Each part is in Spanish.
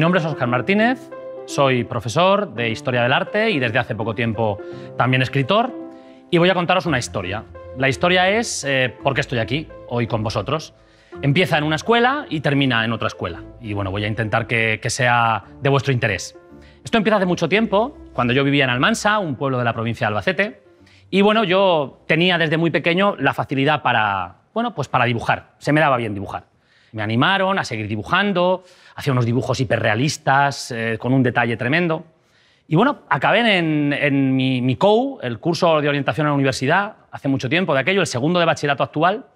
Mi nombre es Oscar Martínez, soy profesor de Historia del Arte y desde hace poco tiempo también escritor y voy a contaros una historia. La historia es eh, por qué estoy aquí hoy con vosotros. Empieza en una escuela y termina en otra escuela. Y bueno, voy a intentar que, que sea de vuestro interés. Esto empieza hace mucho tiempo, cuando yo vivía en Almansa, un pueblo de la provincia de Albacete. Y bueno, yo tenía desde muy pequeño la facilidad para, bueno, pues para dibujar. Se me daba bien dibujar me animaron a seguir dibujando, hacía unos dibujos hiperrealistas eh, con un detalle tremendo. Y bueno, acabé en, mi, COU, el curso de orientación a la universidad, hace mucho tiempo de aquello, el segundo de bachillerato actual,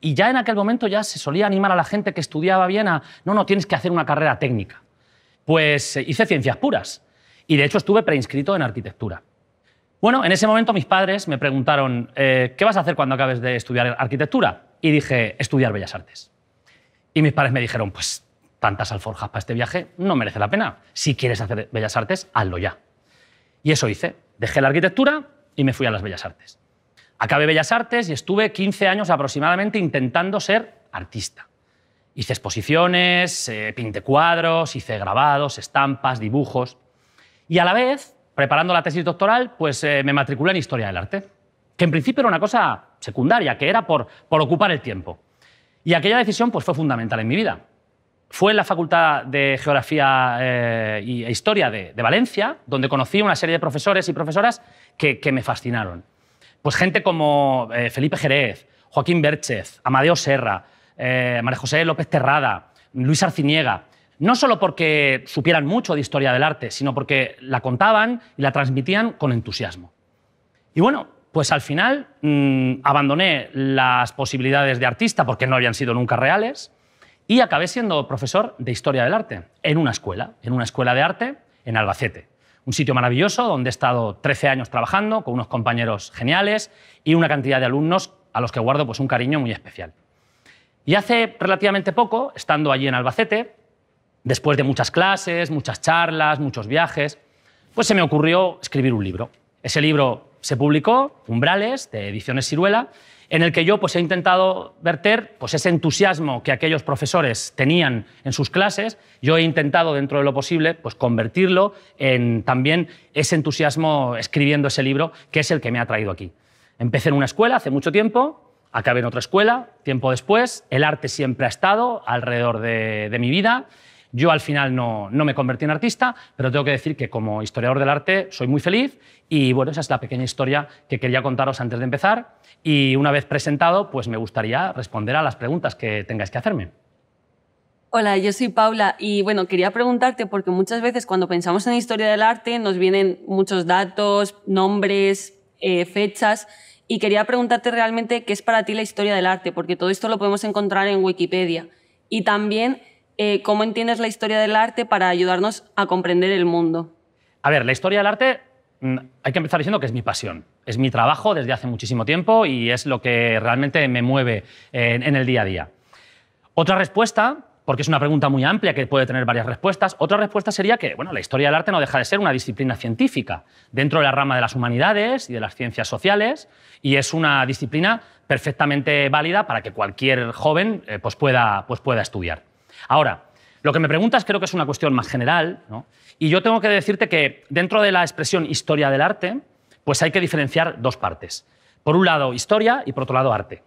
y ya en aquel momento ya se solía animar a la gente que estudiaba bien a, no, no, tienes que hacer una carrera técnica. Pues eh, hice ciencias puras y de hecho estuve preinscrito en arquitectura. Bueno, en ese momento mis padres me preguntaron, eh, ¿qué vas a hacer cuando acabes de estudiar arquitectura? Y dije, estudiar bellas artes. Y mis padres me dijeron, pues tantas alforjas para este viaje no merece la pena. Si quieres hacer bellas artes, hazlo ya. Y eso hice. Dejé la arquitectura y me fui a las bellas artes. Acabé bellas artes y estuve 15 años aproximadamente intentando ser artista. Hice exposiciones, eh, pinté cuadros, hice grabados, estampas, dibujos. Y a la vez, preparando la tesis doctoral, pues eh, me matriculé en Historia del Arte, que en principio era una cosa secundaria, que era por, por ocupar el tiempo. Y aquella decisión pues, fue fundamental en mi vida. Fue en la Facultad de Geografía eh, e Historia de, Valencia, donde conocí una serie de profesores y profesoras que, me fascinaron. Pues gente como eh, Felipe Jerez, Joaquín Berchez, Amadeo Serra, eh, María José López Terrada, Luis Arciniega. No solo porque supieran mucho de historia del arte, sino porque la contaban y la transmitían con entusiasmo. Y bueno, pues al final mm, abandoné las posibilidades de artista porque no habían sido nunca reales y acabé siendo profesor de historia del arte en una escuela, en una escuela de arte en Albacete. Un sitio maravilloso donde he estado 13 años trabajando con unos compañeros geniales y una cantidad de alumnos a los que guardo pues, un cariño muy especial. Y hace relativamente poco, estando allí en Albacete, después de muchas clases, muchas charlas, muchos viajes, pues se me ocurrió escribir un libro. Ese libro se publicó, Umbrales, de Ediciones Ciruela, en el que yo pues, he intentado verter pues, ese entusiasmo que aquellos profesores tenían en sus clases. Yo he intentado, dentro de lo posible, pues, convertirlo en también ese entusiasmo escribiendo ese libro, que es el que me ha traído aquí. Empecé en una escuela hace mucho tiempo, acabé en otra escuela, tiempo después. El arte siempre ha estado alrededor de mi vida. Yo al final no, me convertí en artista, pero tengo que decir que como historiador del arte soy muy feliz y bueno, esa es la pequeña historia que quería contaros antes de empezar y una vez presentado, pues me gustaría responder a las preguntas que tengáis que hacerme. Hola, yo soy Paula y bueno, quería preguntarte porque muchas veces cuando pensamos en historia del arte nos vienen muchos datos, nombres, eh, fechas y quería preguntarte realmente qué es para ti la historia del arte, porque todo esto lo podemos encontrar en Wikipedia. Y también eh, cómo entiendes la historia del arte para ayudarnos a comprender el mundo. A ver, la historia del arte mm, hay que empezar diciendo que es mi pasión. Es mi trabajo desde hace muchísimo tiempo y es lo que realmente me mueve eh, en el día a día. Otra respuesta, porque es una pregunta muy amplia que puede tener varias respuestas, otra respuesta sería que bueno, la historia del arte no deja de ser una disciplina científica dentro de la rama de las humanidades y de las ciencias sociales y es una disciplina perfectamente válida para que cualquier joven eh, pues pueda, pues pueda estudiar. Ahora, lo que me preguntas creo que es una cuestión más general, y yo tengo que decirte que dentro de la expresión historia del arte, pues hay que diferenciar dos partes. Por un lado, historia y por otro lado, arte.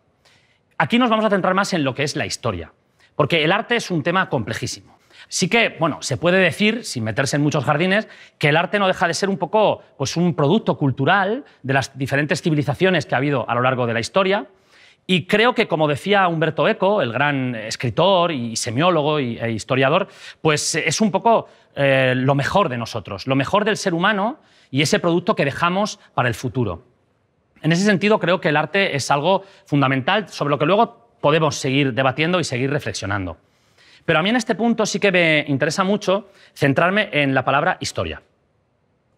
Aquí nos vamos a centrar más en lo que es la historia, porque el arte es un tema complejísimo. Sí que, bueno, se puede decir, sin meterse en muchos jardines, que el arte no deja de ser un poco pues, un producto cultural de las diferentes civilizaciones que ha habido a lo largo de la historia y creo que, como decía Humberto Eco, el gran eh, escritor y semiólogo e historiador, pues eh, es un poco eh, lo mejor de nosotros, lo mejor del ser humano y ese producto que dejamos para el futuro. En ese sentido, creo que el arte es algo fundamental sobre lo que luego podemos seguir debatiendo y seguir reflexionando. Pero a mí en este punto sí que me interesa mucho centrarme en la palabra historia,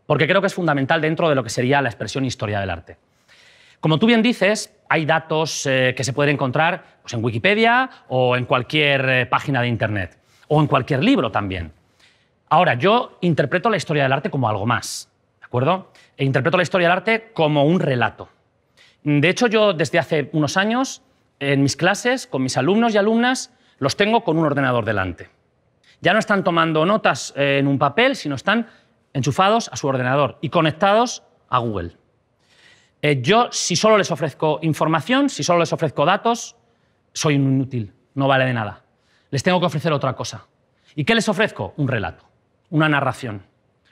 porque creo que es fundamental dentro de lo que sería la expresión historia del arte. Como tú bien dices, hay datos eh, que se pueden encontrar pues, en Wikipedia o en cualquier eh, página de Internet, o en cualquier libro también. Ahora, yo interpreto la historia del arte como algo más, ¿de acuerdo? E interpreto la historia del arte como un relato. De hecho, yo desde hace unos años, en mis clases, con mis alumnos y alumnas, los tengo con un ordenador delante. Ya no están tomando notas eh, en un papel, sino están enchufados a su ordenador y conectados a Google. Eh, yo, si solo les ofrezco información, si solo les ofrezco datos, soy inútil, no vale de nada. Les tengo que ofrecer otra cosa. ¿Y qué les ofrezco? Un relato, una narración,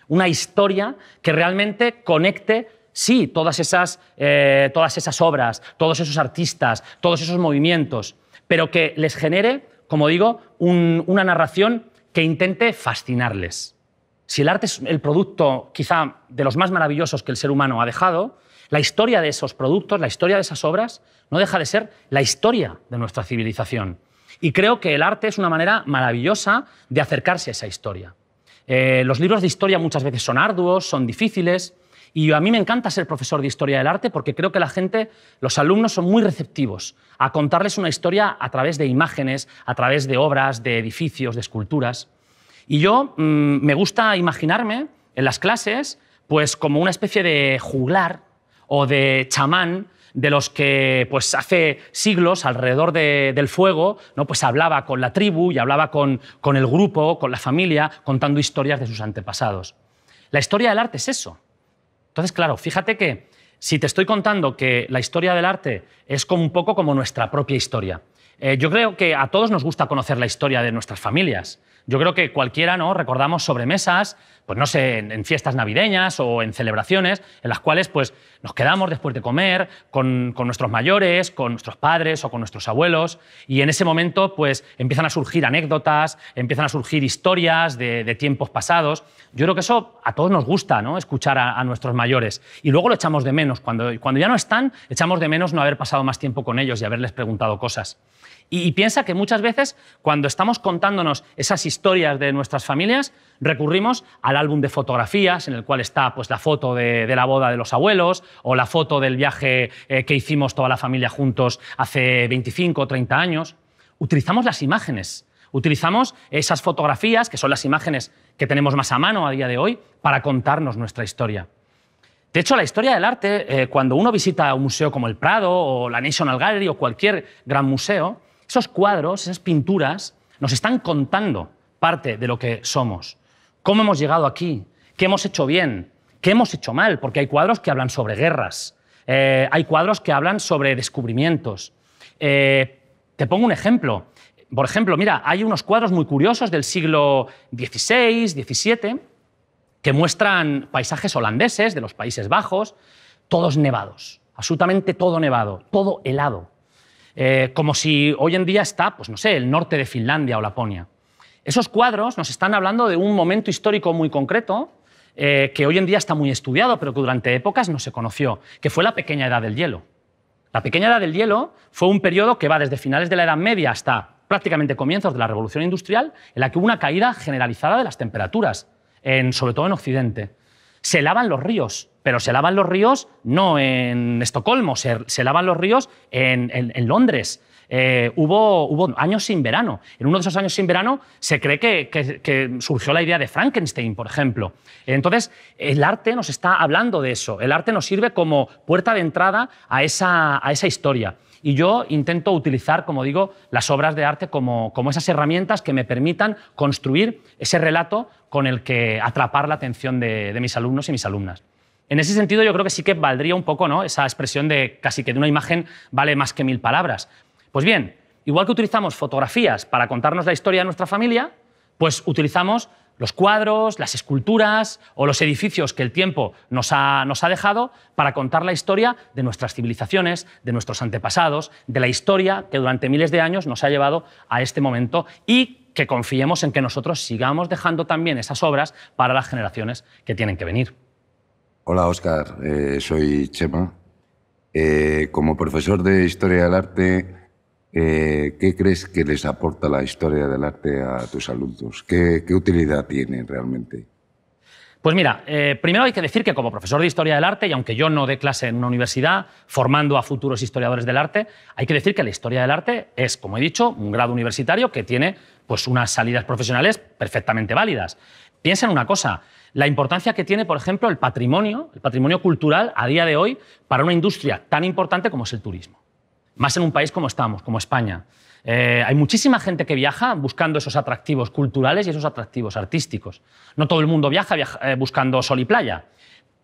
una historia que realmente conecte, sí, todas esas, eh, todas esas obras, todos esos artistas, todos esos movimientos, pero que les genere, como digo, una narración que intente fascinarles. Si el arte es el producto quizá de los más maravillosos que el ser humano ha dejado, la historia de esos productos, la historia de esas obras, no deja de ser la historia de nuestra civilización. Y creo que el arte es una manera maravillosa de acercarse a esa historia. Eh, los libros de historia muchas veces son arduos, son difíciles, y a mí me encanta ser profesor de historia del arte porque creo que la gente, los alumnos son muy receptivos a contarles una historia a través de imágenes, a través de obras, de edificios, de esculturas. Y yo mm, me gusta imaginarme en las clases pues como una especie de juglar o de chamán, de los que pues, hace siglos alrededor del fuego ¿no? pues hablaba con la tribu y hablaba con, el grupo, con la familia, contando historias de sus antepasados. La historia del arte es eso. Entonces, claro, fíjate que si te estoy contando que la historia del arte es como un poco como nuestra propia historia. Eh, yo creo que a todos nos gusta conocer la historia de nuestras familias. Yo creo que cualquiera, ¿no? Recordamos sobremesas, pues no sé, en, fiestas navideñas o en celebraciones, en las cuales pues, nos quedamos después de comer con, nuestros mayores, con nuestros padres o con nuestros abuelos, y en ese momento pues, empiezan a surgir anécdotas, empiezan a surgir historias de, tiempos pasados. Yo creo que eso a todos nos gusta, ¿no? escuchar a, nuestros mayores, y luego lo echamos de menos. Cuando, cuando ya no están, echamos de menos no haber pasado más tiempo con ellos y haberles preguntado cosas. Y, piensa que muchas veces cuando estamos contándonos esas historias de nuestras familias, recurrimos al álbum de fotografías en el cual está pues, la foto de, la boda de los abuelos o la foto del viaje eh, que hicimos toda la familia juntos hace 25 o 30 años. Utilizamos las imágenes. Utilizamos esas fotografías, que son las imágenes que tenemos más a mano a día de hoy, para contarnos nuestra historia. De hecho, la historia del arte, eh, cuando uno visita un museo como el Prado o la National Gallery o cualquier gran museo, esos cuadros, esas pinturas, nos están contando parte de lo que somos. ¿Cómo hemos llegado aquí? ¿Qué hemos hecho bien? ¿Qué hemos hecho mal? Porque hay cuadros que hablan sobre guerras, eh, hay cuadros que hablan sobre descubrimientos. Eh, te pongo un ejemplo. Por ejemplo, mira, hay unos cuadros muy curiosos del siglo XVI, XVII, que muestran paisajes holandeses de los Países Bajos, todos nevados, absolutamente todo nevado, todo helado. Eh, como si hoy en día está, pues no sé, el norte de Finlandia o Laponia. Esos cuadros nos están hablando de un momento histórico muy concreto, eh, que hoy en día está muy estudiado, pero que durante épocas no se conoció, que fue la pequeña edad del hielo. La pequeña edad del hielo fue un periodo que va desde finales de la Edad Media hasta prácticamente comienzos de la Revolución Industrial, en la que hubo una caída generalizada de las temperaturas, sobre todo en Occidente se lavan los ríos, pero se lavan los ríos no en Estocolmo, se, lavan los ríos en, Londres. Eh, hubo, años sin verano. En uno de esos años sin verano se cree que, surgió la idea de Frankenstein, por ejemplo. Entonces, el arte nos está hablando de eso. El arte nos sirve como puerta de entrada a esa historia. Y yo intento utilizar, como digo, las obras de arte como, esas herramientas que me permitan construir ese relato con el que atrapar la atención de, mis alumnos y mis alumnas. En ese sentido, yo creo que sí que valdría un poco ¿no? esa expresión de casi que de una imagen vale más que mil palabras. Pues bien, igual que utilizamos fotografías para contarnos la historia de nuestra familia, pues utilizamos los cuadros, las esculturas o los edificios que el tiempo nos ha, dejado para contar la historia de nuestras civilizaciones, de nuestros antepasados, de la historia que durante miles de años nos ha llevado a este momento y que confiemos en que nosotros sigamos dejando también esas obras para las generaciones que tienen que venir. Hola Oscar, eh, soy Chema. Eh, como profesor de Historia del Arte, eh, ¿Qué crees que les aporta la historia del arte a tus alumnos? ¿Qué, utilidad tiene realmente? Pues mira, eh, primero hay que decir que como profesor de historia del arte, y aunque yo no dé clase en una universidad, formando a futuros historiadores del arte, hay que decir que la historia del arte es, como he dicho, un grado universitario que tiene pues, unas salidas profesionales perfectamente válidas. Piensa en una cosa, la importancia que tiene, por ejemplo, el patrimonio, el patrimonio cultural a día de hoy para una industria tan importante como es el turismo más en un país como estamos, como España. Eh, hay muchísima gente que viaja buscando esos atractivos culturales y esos atractivos artísticos. No todo el mundo viaja, eh, buscando sol y playa.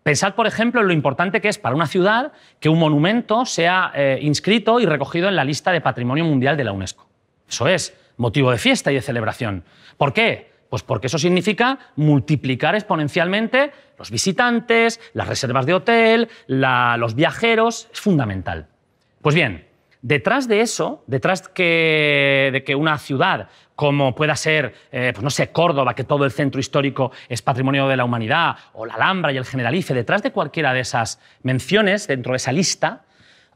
Pensad, por ejemplo, en lo importante que es para una ciudad que un monumento sea eh, inscrito y recogido en la lista de Patrimonio Mundial de la UNESCO. Eso es motivo de fiesta y de celebración. ¿Por qué? Pues porque eso significa multiplicar exponencialmente los visitantes, las reservas de hotel, los viajeros. Es fundamental. Pues bien, Detrás de eso, detrás de que una ciudad como pueda ser, eh, pues no sé, Córdoba, que todo el centro histórico es patrimonio de la humanidad, o la Alhambra y el Generalife, detrás de cualquiera de esas menciones, dentro de esa lista,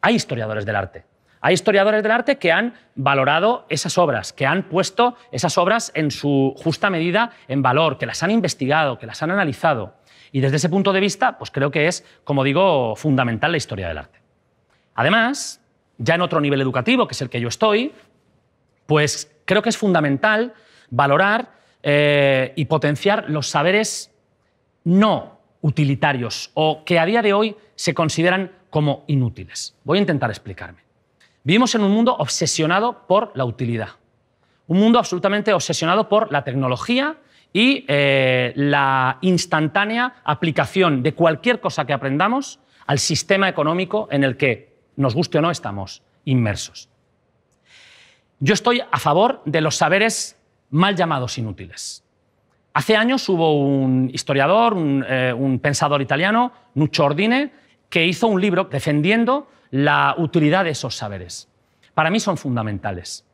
hay historiadores del arte. Hay historiadores del arte que han valorado esas obras, que han puesto esas obras en su justa medida en valor, que las han investigado, que las han analizado. Y desde ese punto de vista, pues creo que es, como digo, fundamental la historia del arte. Además, ya en otro nivel educativo, que es el que yo estoy, pues creo que es fundamental valorar eh, y potenciar los saberes no utilitarios o que a día de hoy se consideran como inútiles. Voy a intentar explicarme. Vivimos en un mundo obsesionado por la utilidad, un mundo absolutamente obsesionado por la tecnología y eh, la instantánea aplicación de cualquier cosa que aprendamos al sistema económico en el que nos guste o no, estamos inmersos. Yo estoy a favor de los saberes mal llamados inútiles. Hace años hubo un historiador, eh, un, pensador italiano, Nuccio Ordine, que hizo un libro defendiendo la utilidad de esos saberes. Para mí son fundamentales.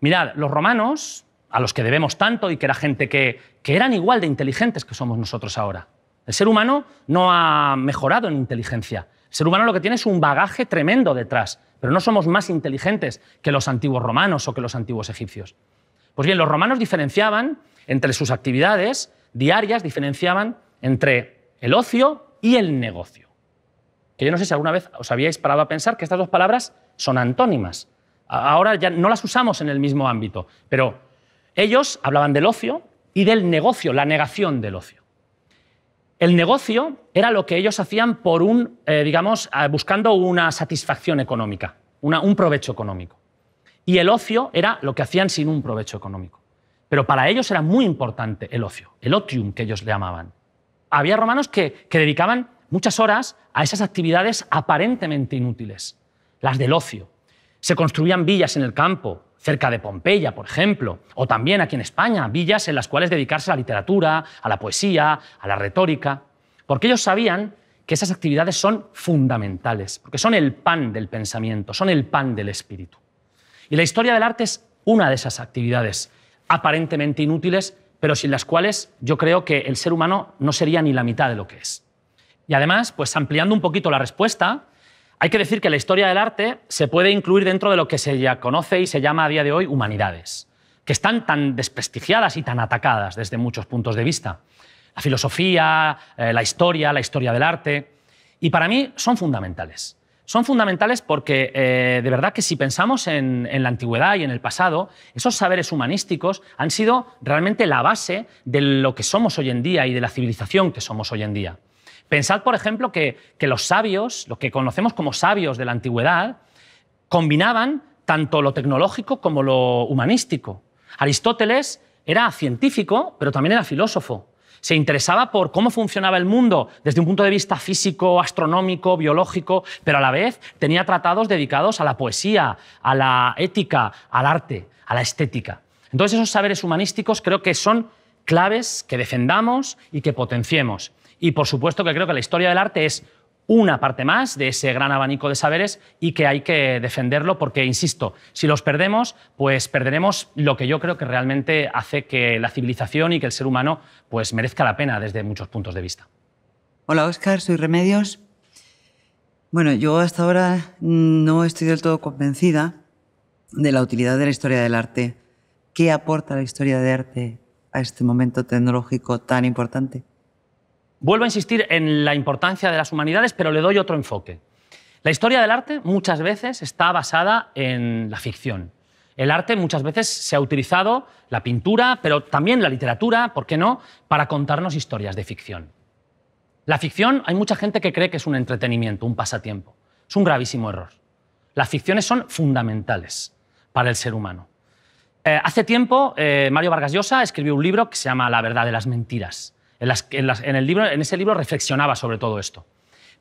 Mirad, los romanos, a los que debemos tanto y que era gente que eran igual de inteligentes que somos nosotros ahora. El ser humano no ha mejorado en inteligencia, el ser humano lo que tiene es un bagaje tremendo detrás, pero no somos más inteligentes que los antiguos romanos o que los antiguos egipcios. Pues bien, los romanos diferenciaban entre sus actividades diarias, diferenciaban entre el ocio y el negocio. Que yo no sé si alguna vez os habíais parado a pensar que estas dos palabras son antónimas. Ahora ya no las usamos en el mismo ámbito, pero ellos hablaban del ocio y del negocio, la negación del ocio. El negocio era lo que ellos hacían por eh, buscando una satisfacción económica, un provecho económico. Y el ocio era lo que hacían sin un provecho económico. Pero para ellos era muy importante el ocio, el otium que ellos le llamaban. Había romanos que dedicaban muchas horas a esas actividades aparentemente inútiles, las del ocio. Se construían villas en el campo, cerca de Pompeya, por ejemplo, o también aquí en España, villas en las cuales dedicarse a la literatura, a la poesía, a la retórica, porque ellos sabían que esas actividades son fundamentales, porque son el pan del pensamiento, son el pan del espíritu. Y la historia del arte es una de esas actividades aparentemente inútiles, pero sin las cuales yo creo que el ser humano no sería ni la mitad de lo que es. Y además, pues ampliando un poquito la respuesta, hay que decir que la historia del arte se puede incluir dentro de lo que se ya conoce y se llama a día de hoy humanidades, que están tan desprestigiadas y tan atacadas desde muchos puntos de vista. La filosofía, eh, la historia, la historia del arte. Y para mí son fundamentales. Son fundamentales porque eh, de verdad que si pensamos en, la antigüedad y en el pasado, esos saberes humanísticos han sido realmente la base de lo que somos hoy en día y de la civilización que somos hoy en día. Pensad, por ejemplo, que, los sabios, lo que conocemos como sabios de la antigüedad, combinaban tanto lo tecnológico como lo humanístico. Aristóteles era científico, pero también era filósofo. Se interesaba por cómo funcionaba el mundo desde un punto de vista físico, astronómico, biológico, pero a la vez tenía tratados dedicados a la poesía, a la ética, al arte, a la estética. Entonces esos saberes humanísticos creo que son claves que defendamos y que potenciemos. Y por supuesto que creo que la historia del arte es una parte más de ese gran abanico de saberes y que hay que defenderlo porque, insisto, si los perdemos, pues perderemos lo que yo creo que realmente hace que la civilización y que el ser humano pues merezca la pena desde muchos puntos de vista. Hola, Oscar, soy Remedios. Bueno, yo hasta ahora no estoy del todo convencida de la utilidad de la historia del arte. ¿Qué aporta la historia del arte a este momento tecnológico tan importante? Vuelvo a insistir en la importancia de las humanidades, pero le doy otro enfoque. La historia del arte muchas veces está basada en la ficción. El arte muchas veces se ha utilizado, la pintura, pero también la literatura, ¿por qué no?, para contarnos historias de ficción. La ficción, hay mucha gente que cree que es un entretenimiento, un pasatiempo. Es un gravísimo error. Las ficciones son fundamentales para el ser humano. Eh, hace tiempo, eh, Mario Vargas Llosa escribió un libro que se llama La verdad de las mentiras en, ese libro reflexionaba sobre todo esto.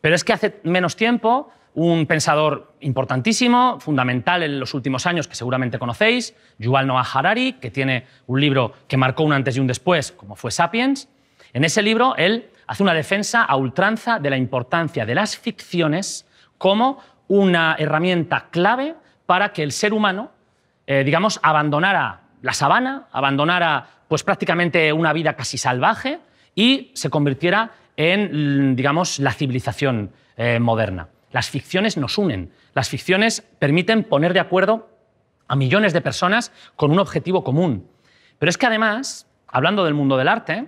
Pero es que hace menos tiempo, un pensador importantísimo, fundamental en los últimos años, que seguramente conocéis, Yuval Noah Harari, que tiene un libro que marcó un antes y un después, como fue Sapiens, en ese libro él hace una defensa a ultranza de la importancia de las ficciones como una herramienta clave para que el ser humano, eh, digamos, abandonara la sabana, abandonara pues prácticamente una vida casi salvaje y se convirtiera en, digamos, la civilización eh, moderna. Las ficciones nos unen, las ficciones permiten poner de acuerdo a millones de personas con un objetivo común. Pero es que además, hablando del mundo del arte,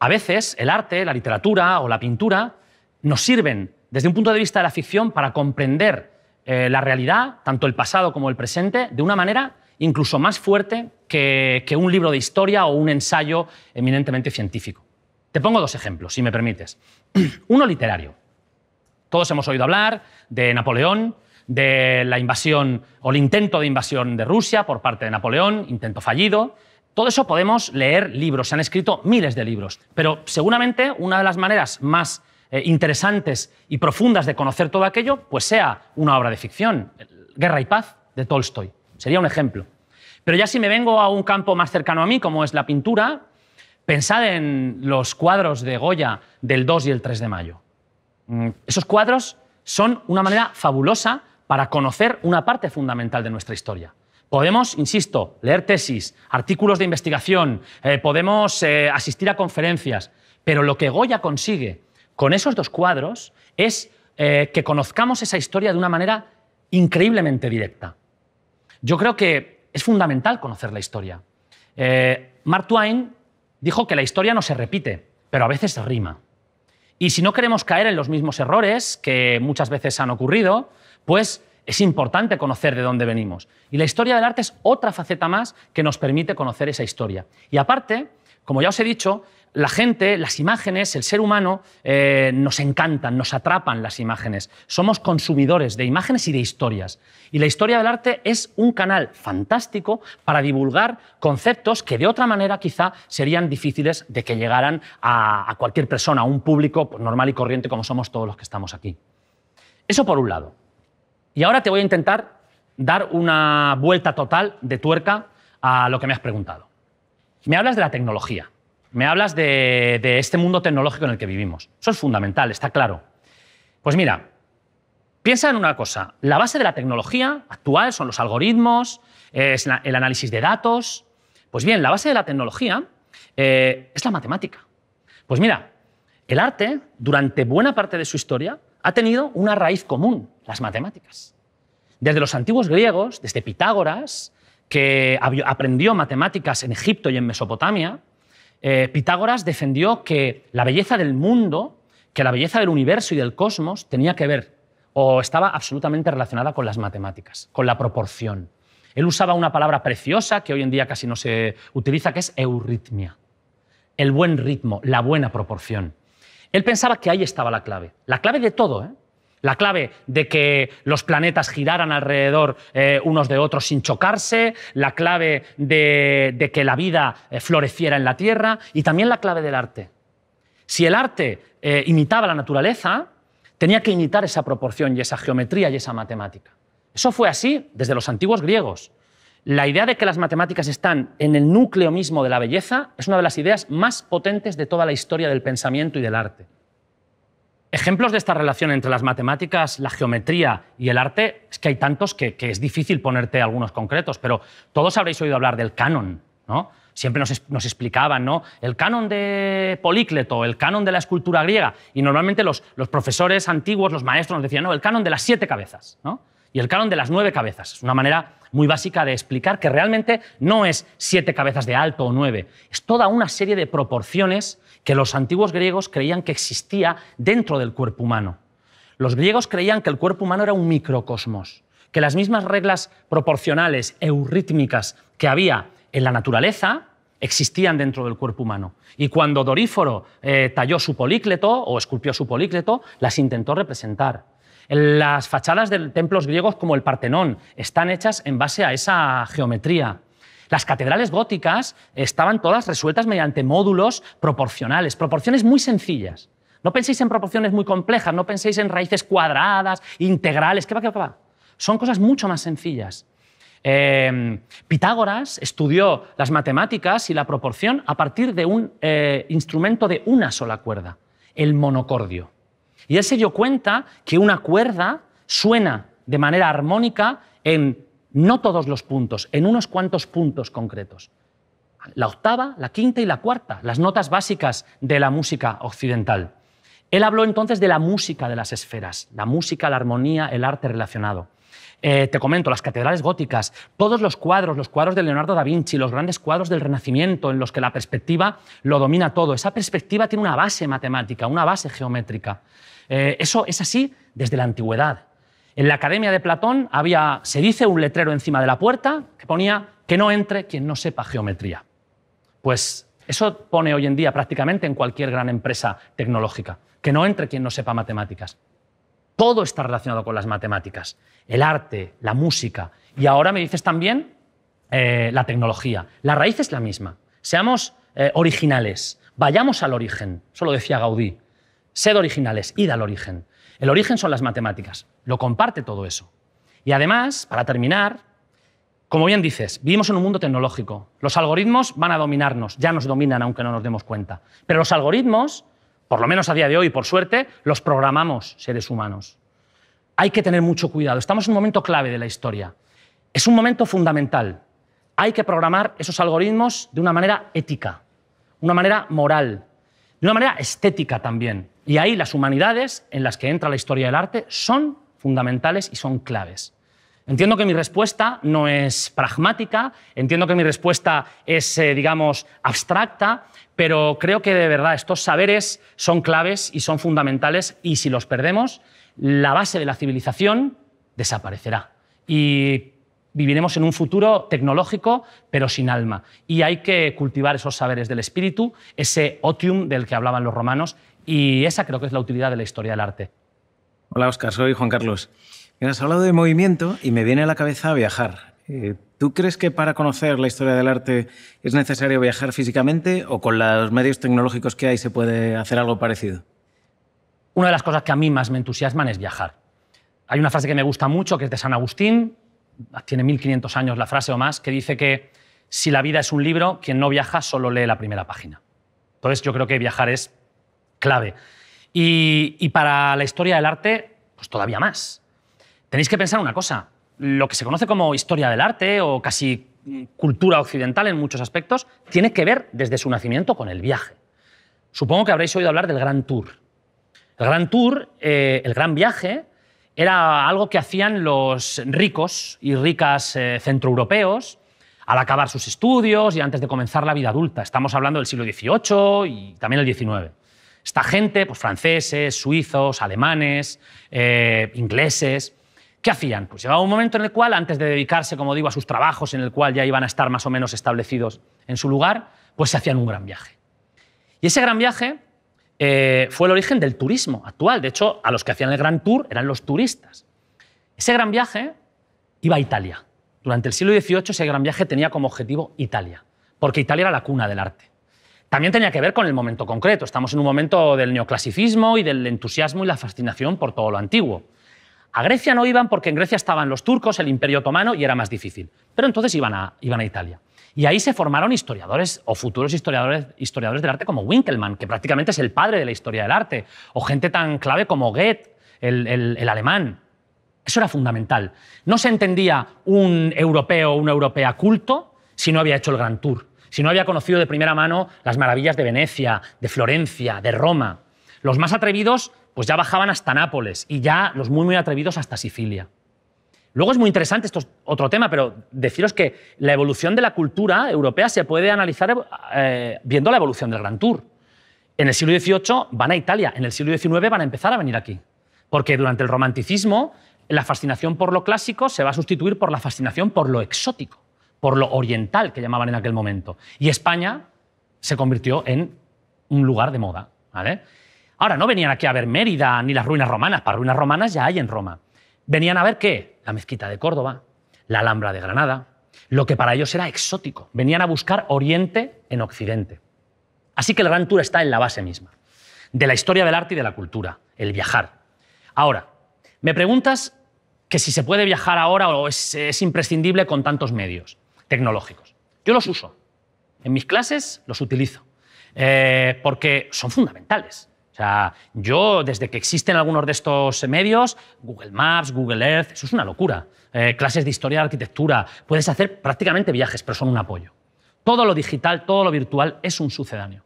a veces el arte, la literatura o la pintura nos sirven desde un punto de vista de la ficción para comprender eh, la realidad, tanto el pasado como el presente, de una manera incluso más fuerte que un libro de historia o un ensayo eminentemente científico. Te pongo dos ejemplos, si me permites. Uno literario. Todos hemos oído hablar de Napoleón, de la invasión o el intento de invasión de Rusia por parte de Napoleón, intento fallido. Todo eso podemos leer libros, se han escrito miles de libros, pero seguramente una de las maneras más eh, interesantes y profundas de conocer todo aquello, pues sea una obra de ficción, Guerra y Paz de Tolstoy. Sería un ejemplo. Pero ya si me vengo a un campo más cercano a mí, como es la pintura, Pensad en los cuadros de Goya del 2 y el 3 de mayo. Mm, esos cuadros son una manera fabulosa para conocer una parte fundamental de nuestra historia. Podemos, insisto, leer tesis, artículos de investigación, eh, podemos eh, asistir a conferencias, pero lo que Goya consigue con esos dos cuadros es eh, que conozcamos esa historia de una manera increíblemente directa. Yo creo que es fundamental conocer la historia. Mark Twain dijo que la historia no se repite, pero a veces rima. Y si no queremos caer en los mismos errores que muchas veces han ocurrido, pues es importante conocer de dónde venimos. Y la historia del arte es otra faceta más que nos permite conocer esa historia. Y aparte, como ya os he dicho, la gente, las imágenes, el ser humano, eh, nos encantan, nos atrapan las imágenes. Somos consumidores de imágenes y de historias. Y la historia del arte es un canal fantástico para divulgar conceptos que de otra manera quizá serían difíciles de que llegaran a, a cualquier persona, a un público normal y corriente como somos todos los que estamos aquí. Eso por un lado. Y ahora te voy a intentar dar una vuelta total de tuerca a lo que me has preguntado. Me hablas de la tecnología. Me hablas de, este mundo tecnológico en el que vivimos. Eso es fundamental, está claro. Pues mira, Piensa en una cosa, la base de la tecnología actual son los algoritmos, es el análisis de datos. Pues bien, la base de la tecnología eh, es la matemática. Pues mira, el arte, durante buena parte de su historia, ha tenido una raíz común, las matemáticas. Desde los antiguos griegos, desde Pitágoras, que aprendió matemáticas en Egipto y en Mesopotamia, eh, Pitágoras defendió que la belleza del mundo, que la belleza del universo y del cosmos tenía que ver o estaba absolutamente relacionada con las matemáticas, con la proporción. Él usaba una palabra preciosa que hoy en día casi no se utiliza, que es euritmia, El buen ritmo, la buena proporción. Él pensaba que ahí estaba la clave. La clave de todo, ¿eh? La clave de que los planetas giraran alrededor eh, unos de otros sin chocarse, la clave de, que la vida eh, floreciera en la Tierra y también la clave del arte. Si el arte eh, imitaba la naturaleza, tenía que imitar esa proporción y esa geometría y esa matemática. Eso fue así desde los antiguos griegos. La idea de que las matemáticas están en el núcleo mismo de la belleza es una de las ideas más potentes de toda la historia del pensamiento y del arte. Ejemplos de esta relación entre las matemáticas, la geometría y el arte, es que hay tantos que, es difícil ponerte algunos concretos, pero todos habréis oído hablar del canon, ¿no? Siempre nos, explicaban, ¿no? El canon de Polícleto, el canon de la escultura griega, y normalmente los, los profesores antiguos, los maestros nos decían, no, el canon de las siete cabezas, ¿no? y el canon de las nueve cabezas. Es una manera muy básica de explicar que realmente no es siete cabezas de alto o nueve, es toda una serie de proporciones que los antiguos griegos creían que existía dentro del cuerpo humano. Los griegos creían que el cuerpo humano era un microcosmos, que las mismas reglas proporcionales, eurítmicas que había en la naturaleza, existían dentro del cuerpo humano. Y cuando Doríforo eh, talló su polícleto o esculpió su polícleto, las intentó representar. Las fachadas de templos griegos como el Partenón están hechas en base a esa geometría. Las catedrales góticas estaban todas resueltas mediante módulos proporcionales, proporciones muy sencillas. No penséis en proporciones muy complejas, no penséis en raíces cuadradas, integrales, ¿qué va, qué va, Son cosas mucho más sencillas. Em, Pitágoras estudió las matemáticas y la proporción a partir de un eh, instrumento de una sola cuerda, el monocordio. Y él se dio cuenta que una cuerda suena de manera armónica en no todos los puntos, en unos cuantos puntos concretos. La octava, la quinta y la cuarta, las notas básicas de la música occidental. Él habló entonces de la música de las esferas, la música, la armonía, el arte relacionado. Eh, te comento, las catedrales góticas, todos los cuadros, los cuadros de Leonardo da Vinci, los grandes cuadros del Renacimiento, en los que la perspectiva lo domina todo. Esa perspectiva tiene una base matemática, una base geométrica. Eh, eso es así desde la antigüedad. En la Academia de Platón había, se dice, un letrero encima de la puerta que ponía que no entre quien no sepa geometría. Pues eso pone hoy en día prácticamente en cualquier gran empresa tecnológica, que no entre quien no sepa matemáticas. Todo está relacionado con las matemáticas, el arte, la música y ahora me dices también eh, la tecnología. La raíz es la misma. Seamos eh, originales, vayamos al origen, eso lo decía Gaudí. Sed originales, id al origen. El origen son las matemáticas, lo comparte todo eso. Y además, para terminar, como bien dices, vivimos en un mundo tecnológico. Los algoritmos van a dominarnos, ya nos dominan aunque no nos demos cuenta. Pero los algoritmos, por lo menos a día de hoy, por suerte, los programamos seres humanos. Hay que tener mucho cuidado. Estamos en un momento clave de la historia. Es un momento fundamental. Hay que programar esos algoritmos de una manera ética, una manera moral, de una manera estética también. Y ahí las humanidades, en las que entra la historia del arte, son fundamentales y son claves. Entiendo que mi respuesta no es pragmática, entiendo que mi respuesta es, eh, digamos, abstracta, pero creo que de verdad estos saberes son claves y son fundamentales y si los perdemos, la base de la civilización desaparecerá y viviremos en un futuro tecnológico pero sin alma. Y hay que cultivar esos saberes del espíritu, ese otium del que hablaban los romanos, y esa creo que es la utilidad de la historia del arte. Hola, Oscar, soy Juan Carlos. has hablado de movimiento y me viene a la cabeza viajar. Eh, ¿Tú crees que para conocer la historia del arte es necesario viajar físicamente o con los medios tecnológicos que hay se puede hacer algo parecido? Una de las cosas que a mí más me entusiasman es viajar. Hay una frase que me gusta mucho, que es de San Agustín, tiene 1500 años la frase o más, que dice que si la vida es un libro, quien no viaja solo lee la primera página. Entonces yo creo que viajar es clave. Y, para la historia del arte, pues todavía más. Tenéis que pensar una cosa, lo que se conoce como historia del arte o casi cultura occidental en muchos aspectos, tiene que ver desde su nacimiento con el viaje. Supongo que habréis oído hablar del Gran Tour. El Gran Tour, eh, el Gran Viaje, era algo que hacían los ricos y ricas eh, centroeuropeos al acabar sus estudios y antes de comenzar la vida adulta. Estamos hablando del siglo XVIII y también el XIX. Esta gente, pues franceses, suizos, alemanes, eh, ingleses, ¿qué hacían? Pues llegaba un momento en el cual, antes de dedicarse, como digo, a sus trabajos, en el cual ya iban a estar más o menos establecidos en su lugar, pues se hacían un gran viaje. Y ese gran viaje eh, fue el origen del turismo actual. De hecho, a los que hacían el gran tour eran los turistas. Ese gran viaje iba a Italia. Durante el siglo XVIII ese gran viaje tenía como objetivo Italia, porque Italia era la cuna del arte. También tenía que ver con el momento concreto. Estamos en un momento del neoclasicismo y del entusiasmo y la fascinación por todo lo antiguo. A Grecia no iban porque en Grecia estaban los turcos, el imperio otomano y era más difícil. Pero entonces iban a, Italia. Y ahí se formaron historiadores o futuros historiadores, historiadores del arte como Winkelmann, que prácticamente es el padre de la historia del arte, o gente tan clave como Goethe, el, alemán. Eso era fundamental. No se entendía un europeo o una europea culto si no había hecho el Gran Tour si no había conocido de primera mano las maravillas de Venecia, de Florencia, de Roma. Los más atrevidos pues ya bajaban hasta Nápoles y ya los muy atrevidos hasta Sicilia. Luego es muy interesante, esto es otro tema, pero deciros que la evolución de la cultura europea se puede analizar eh, viendo la evolución del Gran Tour. En el siglo XVIII van a Italia, en el siglo XIX van a empezar a venir aquí, porque durante el romanticismo la fascinación por lo clásico se va a sustituir por la fascinación por lo exótico por lo oriental que llamaban en aquel momento. Y España se convirtió en un lugar de moda. Ahora, no venían aquí a ver Mérida ni las ruinas romanas, para ruinas romanas ya hay en Roma. Venían a ver qué? La mezquita de Córdoba, la Alhambra de Granada, lo que para ellos era exótico. Venían a buscar Oriente en Occidente. Así que la Gran Tour está en la base misma, de la historia del arte y de la cultura, el viajar. Ahora, me preguntas que si se puede viajar ahora o es imprescindible con tantos medios tecnológicos. Yo los uso. En mis clases los utilizo. Eh, porque son fundamentales. O sea, yo, desde que existen algunos de estos medios, Google Maps, Google Earth, eso es una locura. Eh, clases de historia de arquitectura, puedes hacer prácticamente viajes, pero son un apoyo. Todo lo digital, todo lo virtual es un sucedáneo.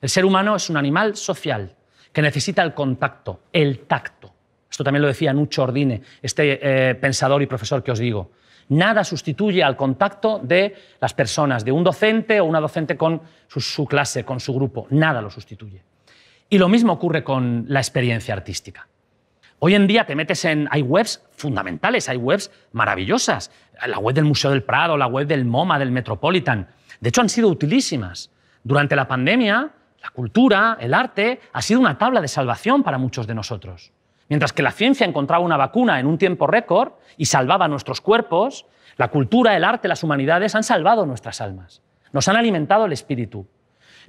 El ser humano es un animal social que necesita el contacto, el tacto. Esto también lo decía Nucho Ordine, este eh, pensador y profesor que os digo. Nada sustituye al contacto de las personas, de un docente o una docente con su, clase, con su grupo. Nada lo sustituye. Y lo mismo ocurre con la experiencia artística. Hoy en día te metes en. Hay webs fundamentales, hay webs maravillosas. La web del Museo del Prado, la web del MoMA, del Metropolitan. De hecho, han sido utilísimas. Durante la pandemia, la cultura, el arte, ha sido una tabla de salvación para muchos de nosotros. Mientras que la ciencia encontraba una vacuna en un tiempo récord y salvaba nuestros cuerpos, la cultura, el arte, las humanidades han salvado nuestras almas, nos han alimentado el espíritu.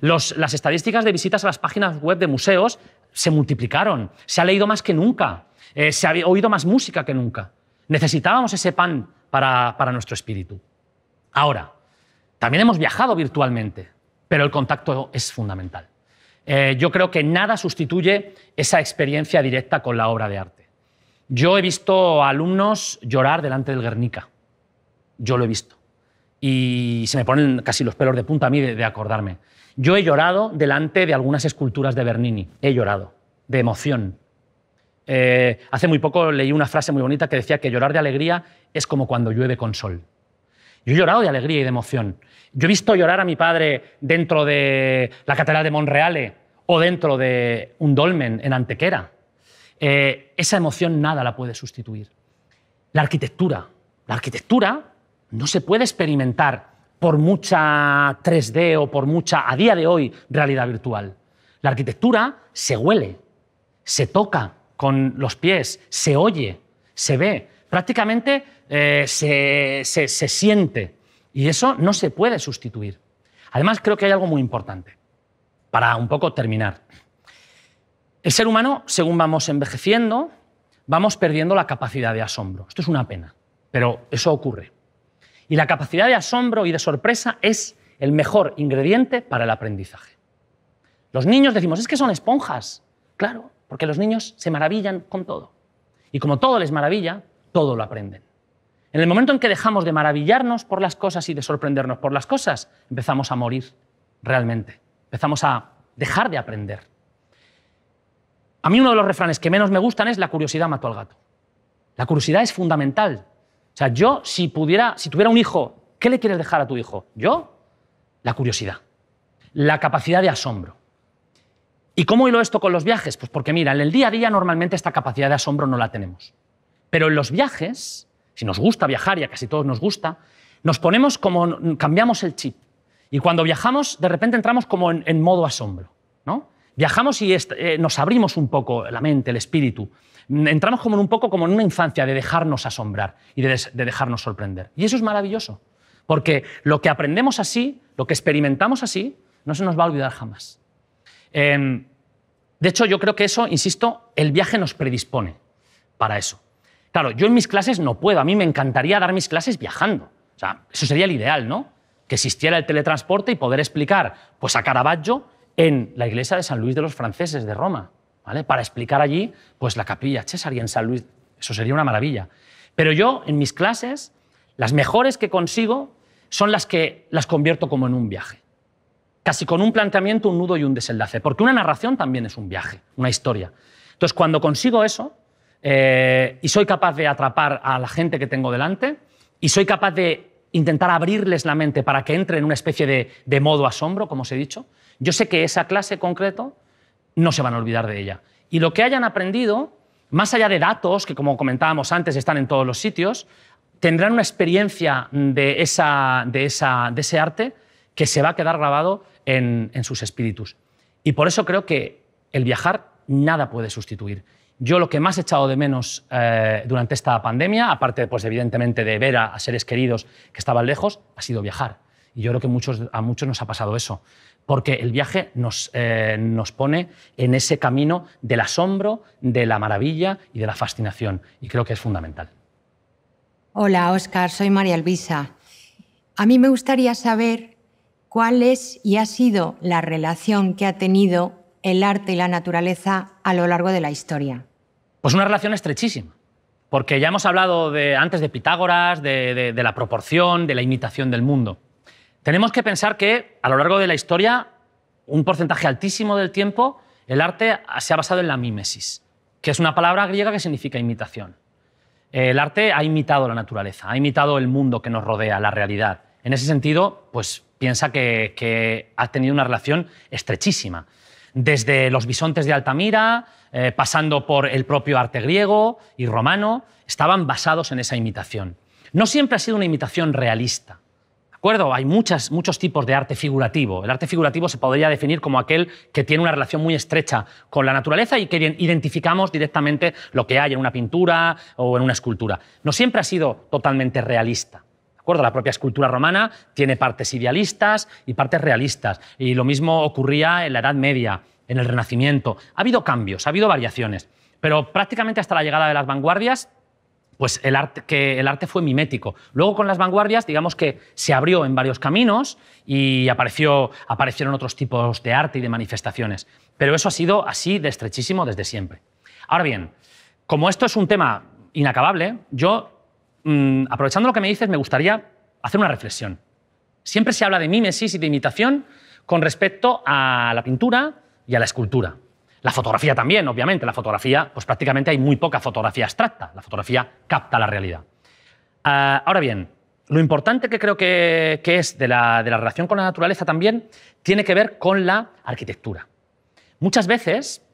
las estadísticas de visitas a las páginas web de museos se multiplicaron, se ha leído más que nunca, eh, se ha oído más música que nunca. Necesitábamos ese pan para nuestro espíritu. Ahora, también hemos viajado virtualmente, pero el contacto es fundamental. Eh, yo creo que nada sustituye esa experiencia directa con la obra de arte. Yo he visto alumnos llorar delante del Guernica. Yo lo he visto. Y se me ponen casi los pelos de punta a mí de, acordarme. Yo he llorado delante de algunas esculturas de Bernini. He llorado. De emoción. Eh, hace muy poco leí una frase muy bonita que decía que llorar de alegría es como cuando llueve con sol. Yo he llorado de alegría y de emoción. Yo he visto llorar a mi padre dentro de la Catedral de Monreale, o dentro de un dolmen en Antequera. Eh, esa emoción nada la puede sustituir. La arquitectura. La arquitectura no se puede experimentar por mucha 3D o por mucha, a día de hoy, realidad virtual. La arquitectura se huele, se toca con los pies, se oye, se ve, prácticamente eh, se, se siente. Y eso no se puede sustituir. Además, creo que hay algo muy importante para un poco terminar. El ser humano, según vamos envejeciendo, vamos perdiendo la capacidad de asombro. Esto es una pena, pero eso ocurre. Y la capacidad de asombro y de sorpresa es el mejor ingrediente para el aprendizaje. Los niños decimos, es que son esponjas. Claro, porque los niños se maravillan con todo. Y como todo les maravilla, todo lo aprenden. En el momento en que dejamos de maravillarnos por las cosas y de sorprendernos por las cosas, empezamos a morir realmente empezamos a dejar de aprender. A mí uno de los refranes que menos me gustan es la curiosidad mató al gato. La curiosidad es fundamental. O sea, yo si pudiera, si tuviera un hijo, ¿qué le quieres dejar a tu hijo? Yo, la curiosidad, la capacidad de asombro. ¿Y cómo hilo esto con los viajes? Pues porque mira, en el día a día normalmente esta capacidad de asombro no la tenemos. Pero en los viajes, si nos gusta viajar y a casi todos nos gusta, nos ponemos como cambiamos el chip. Y cuando viajamos, de repente entramos como en, modo asombro. ¿no? Viajamos y eh, nos abrimos un poco la mente, el espíritu. Mm, entramos como en un poco como en una infancia de dejarnos asombrar y de, dejarnos sorprender. Y eso es maravilloso, porque lo que aprendemos así, lo que experimentamos así, no se nos va a olvidar jamás. Em, de hecho, yo creo que eso, insisto, el viaje nos predispone para eso. Claro, yo en mis clases no puedo, a mí me encantaría dar mis clases viajando. O sea, eso sería el ideal, ¿no? que existiera el teletransporte y poder explicar pues, a Caravaggio en la iglesia de San Luis de los Franceses de Roma, ¿vale? para explicar allí pues, la capilla y en San Luis. Eso sería una maravilla. Pero yo, en mis clases, las mejores que consigo son las que las convierto como en un viaje. Casi con un planteamiento, un nudo y un desenlace. Porque una narración también es un viaje, una historia. Entonces, cuando consigo eso eh, y soy capaz de atrapar a la gente que tengo delante y soy capaz de intentar abrirles la mente para que entren en una especie de, modo asombro, como os he dicho, yo sé que esa clase concreto no se van a olvidar de ella. Y lo que hayan aprendido, más allá de datos, que como comentábamos antes están en todos los sitios, tendrán una experiencia de, ese arte que se va a quedar grabado en sus espíritus. Y por eso creo que el viajar nada puede sustituir. Yo lo que más he echado de menos eh, durante esta pandemia, aparte pues, evidentemente de ver a, seres queridos que estaban lejos, ha sido viajar. Y yo creo que a muchos nos ha pasado eso, porque el viaje nos, eh, nos pone en ese camino del asombro, de la maravilla y de la fascinación. Y creo que es fundamental. Hola, Oscar, soy María Elvisa. A mí me gustaría saber cuál es y ha sido la relación que ha tenido el arte y la naturaleza a lo largo de la historia. Pues una relación estrechísima. Porque ya hemos hablado antes de Pitágoras, de, la proporción, de la imitación del mundo. Tenemos que pensar que a lo largo de la historia, un porcentaje altísimo del tiempo, el arte se ha basado en la mímesis, que es una palabra griega que significa imitación. El arte ha imitado la naturaleza, ha imitado el mundo que nos rodea, la realidad. En ese sentido, pues piensa que ha tenido una relación estrechísima. Desde los bisontes de Altamira, eh, pasando por el propio arte griego y romano, estaban basados en esa imitación. No siempre ha sido una imitación realista. acuerdo? Hay muchas, muchos tipos de arte figurativo. El arte figurativo se podría definir como aquel que tiene una relación muy estrecha con la naturaleza y que identificamos directamente lo que hay en una pintura o en una escultura. No siempre ha sido totalmente realista. La propia escultura romana tiene partes idealistas y partes realistas. Y lo mismo ocurría en la Edad Media en el Renacimiento. Ha habido cambios, ha habido variaciones, pero prácticamente hasta la llegada de las vanguardias pues el arte, que el arte fue mimético. Luego con las vanguardias, digamos que se abrió en varios caminos y apareció, aparecieron otros tipos de arte y de manifestaciones. Pero eso ha sido así de estrechísimo desde siempre. Ahora bien, como esto es un tema inacabable, yo, mm, aprovechando lo que me dices, me gustaría hacer una reflexión. Siempre se habla de mímesis y de imitación con respecto a la pintura, y a la escultura. La fotografía también, obviamente. La fotografía, pues prácticamente hay muy poca fotografía abstracta. La fotografía capta la realidad. Ah, ahora bien, lo importante que creo que, es de la, relación con la naturaleza también tiene que ver con la arquitectura. Muchas veces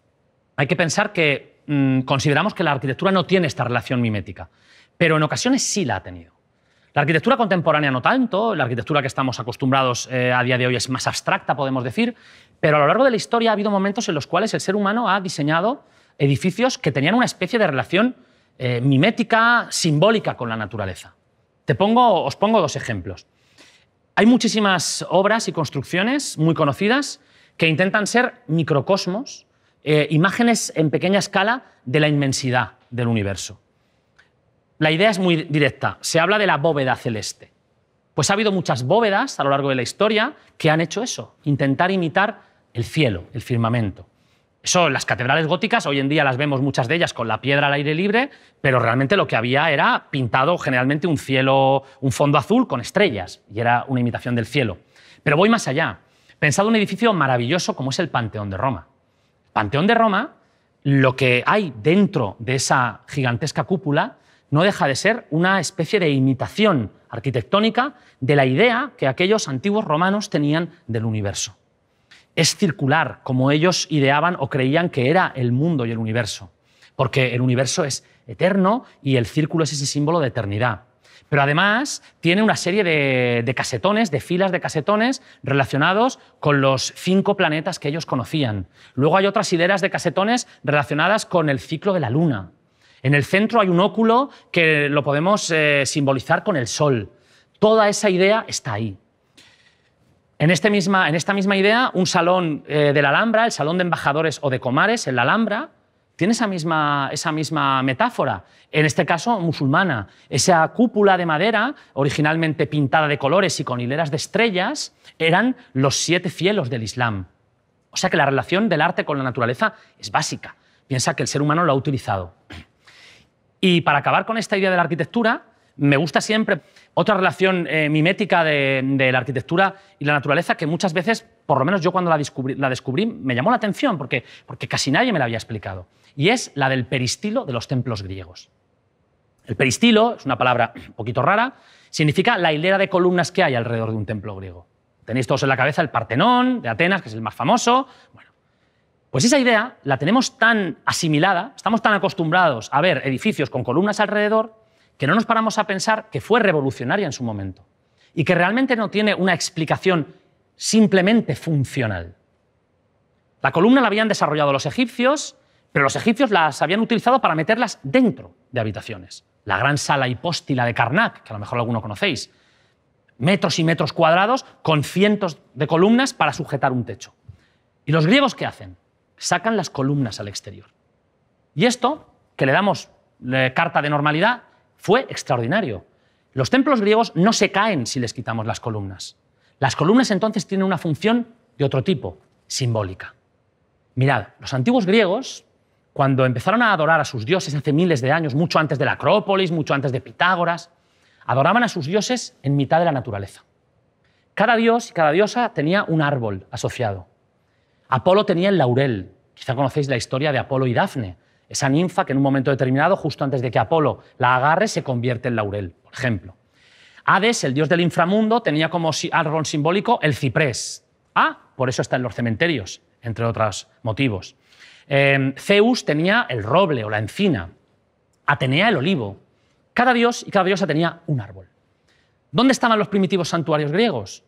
hay que pensar que mm, consideramos que la arquitectura no tiene esta relación mimética, pero en ocasiones sí la ha tenido. La arquitectura contemporánea no tanto, la arquitectura que estamos acostumbrados eh, a día de hoy es más abstracta, podemos decir, pero a lo largo de la historia ha habido momentos en los cuales el ser humano ha diseñado edificios que tenían una especie de relación eh, mimética, simbólica con la naturaleza. Te pongo, os pongo dos ejemplos. Hay muchísimas obras y construcciones muy conocidas que intentan ser microcosmos, eh, imágenes en pequeña escala de la inmensidad del universo. La idea es muy directa. Se habla de la bóveda celeste. Pues ha habido muchas bóvedas a lo largo de la historia que han hecho eso, intentar imitar el cielo, el firmamento. Eso, las catedrales góticas, hoy en día las vemos muchas de ellas con la piedra al aire libre, pero realmente lo que había era pintado generalmente un cielo, un fondo azul con estrellas, y era una imitación del cielo. Pero voy más allá. Pensad un edificio maravilloso como es el Panteón de Roma. Panteón de Roma, lo que hay dentro de esa gigantesca cúpula no deja de ser una especie de imitación arquitectónica de la idea que aquellos antiguos romanos tenían del universo. Es circular, como ellos ideaban o creían que era el mundo y el universo, porque el universo es eterno y el círculo es ese símbolo de eternidad. Pero además tiene una serie de, casetones, de filas de casetones relacionados con los cinco planetas que ellos conocían. Luego hay otras ideas de casetones relacionadas con el ciclo de la Luna. En el centro hay un óculo que lo podemos eh, simbolizar con el sol. Toda esa idea está ahí. En, este esta misma idea, un salón eh, de la Alhambra, el salón de embajadores o de comares en la Alhambra, tiene esa misma, esa misma metáfora, en este caso musulmana. Esa cúpula de madera, originalmente pintada de colores y con hileras de estrellas, eran los siete cielos del Islam. O sea que la relación del arte con la naturaleza es básica. Piensa que el ser humano lo ha utilizado. Y para acabar con esta idea de la arquitectura, me gusta siempre otra relación eh, mimética de, la arquitectura y la naturaleza que muchas veces, por lo menos yo cuando la descubrí, me llamó la atención porque, porque casi nadie me la había explicado. Y es la del peristilo de los templos griegos. El peristilo es una palabra un poquito rara, significa la hilera de columnas que hay alrededor de un templo griego. Tenéis todos en la cabeza el Partenón de Atenas, que es el más famoso. Pues esa idea la tenemos tan asimilada, estamos tan acostumbrados a ver edificios con columnas alrededor, que no nos paramos a pensar que fue revolucionaria en su momento y que realmente no tiene una explicación simplemente funcional. La columna la habían desarrollado los egipcios, pero los egipcios las habían utilizado para meterlas dentro de habitaciones. La gran sala hipóstila de Karnak, que a lo mejor alguno conocéis, metros y metros cuadrados con cientos de columnas para sujetar un techo. ¿Y los griegos qué hacen? sacan las columnas al exterior. Y esto, que le damos carta de normalidad, fue extraordinario. Los templos griegos no se caen si les quitamos las columnas. Las columnas entonces tienen una función de otro tipo, simbólica. Mirad, los antiguos griegos, cuando empezaron a adorar a sus dioses hace miles de años, mucho antes de la Acrópolis, mucho antes de Pitágoras, adoraban a sus dioses en mitad de la naturaleza. Cada dios y cada diosa tenía un árbol asociado. Apolo tenía el laurel. Quizá conocéis la historia de Apolo y Dafne, esa ninfa que en un momento determinado, justo antes de que Apolo la agarre, se convierte en laurel, por ejemplo. Hades, el dios del inframundo, tenía como árbol simbólico el ciprés. Ah, por eso está en los cementerios, entre otros motivos. Em, Zeus tenía el roble o la encina. Atenea el olivo. Cada dios y cada diosa tenía un árbol. ¿Dónde estaban los primitivos santuarios griegos?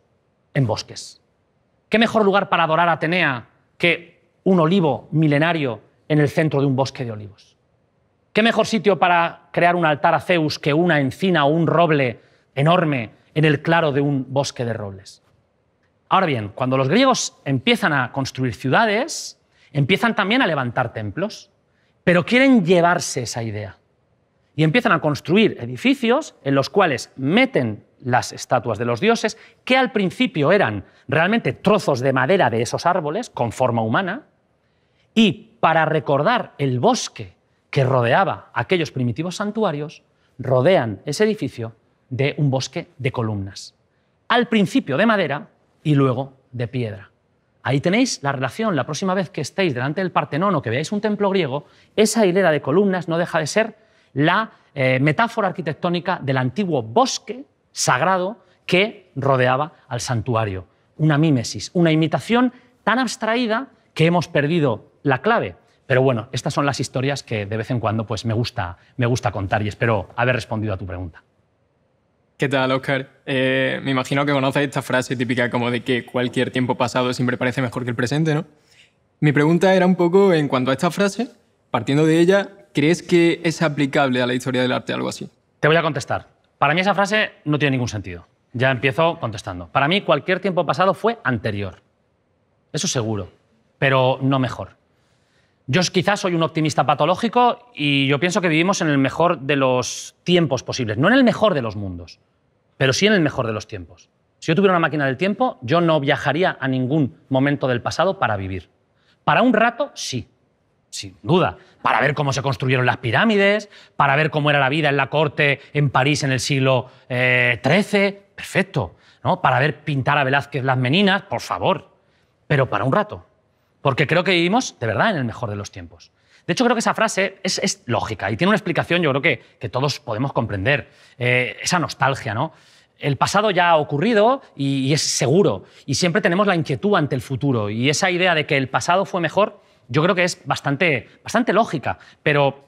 En bosques. ¿Qué mejor lugar para adorar a Atenea que un olivo milenario en el centro de un bosque de olivos? ¿Qué mejor sitio para crear un altar a Zeus que una encina o un roble enorme en el claro de un bosque de robles? Ahora bien, cuando los griegos empiezan a construir ciudades, empiezan también a levantar templos, pero quieren llevarse esa idea. Y empiezan a construir edificios en los cuales meten las estatuas de los dioses, que al principio eran realmente trozos de madera de esos árboles con forma humana, y para recordar el bosque que rodeaba aquellos primitivos santuarios, rodean ese edificio de un bosque de columnas. Al principio de madera y luego de piedra. Ahí tenéis la relación. La próxima vez que estéis delante del Partenón o que veáis un templo griego, esa hilera de columnas no deja de ser la eh, metáfora arquitectónica del antiguo bosque sagrado que rodeaba al santuario. Una mímesis, una imitación tan abstraída que hemos perdido la clave. Pero bueno, estas son las historias que de vez en cuando pues, me, gusta, me gusta contar y espero haber respondido a tu pregunta. ¿Qué tal, Oscar? Eh, me imagino que conoces esta frase típica como de que cualquier tiempo pasado siempre parece mejor que el presente, ¿no? Mi pregunta era un poco en cuanto a esta frase, partiendo de ella, ¿crees que es aplicable a la historia del arte algo así? Te voy a contestar. Para mí esa frase no tiene ningún sentido. Ya empiezo contestando. Para mí cualquier tiempo pasado fue anterior. Eso es seguro, pero no mejor. Yo quizás soy un optimista patológico y yo pienso que vivimos en el mejor de los tiempos posibles. No en el mejor de los mundos, pero sí en el mejor de los tiempos. Si yo tuviera una máquina del tiempo, yo no viajaría a ningún momento del pasado para vivir. Para un rato, sí, sin duda, para ver cómo se construyeron las pirámides, para ver cómo era la vida en la corte en París en el siglo XIII, eh, perfecto, ¿no? Para ver pintar a Velázquez las meninas, por favor, pero para un rato, porque creo que vivimos de verdad en el mejor de los tiempos. De hecho, creo que esa frase es, lógica y tiene una explicación, yo creo que, que todos podemos comprender, eh, esa nostalgia, ¿no? el pasado ya ha ocurrido y, es seguro. Y siempre tenemos la inquietud ante el futuro. Y esa idea de que el pasado fue mejor yo creo que es bastante, bastante lógica, pero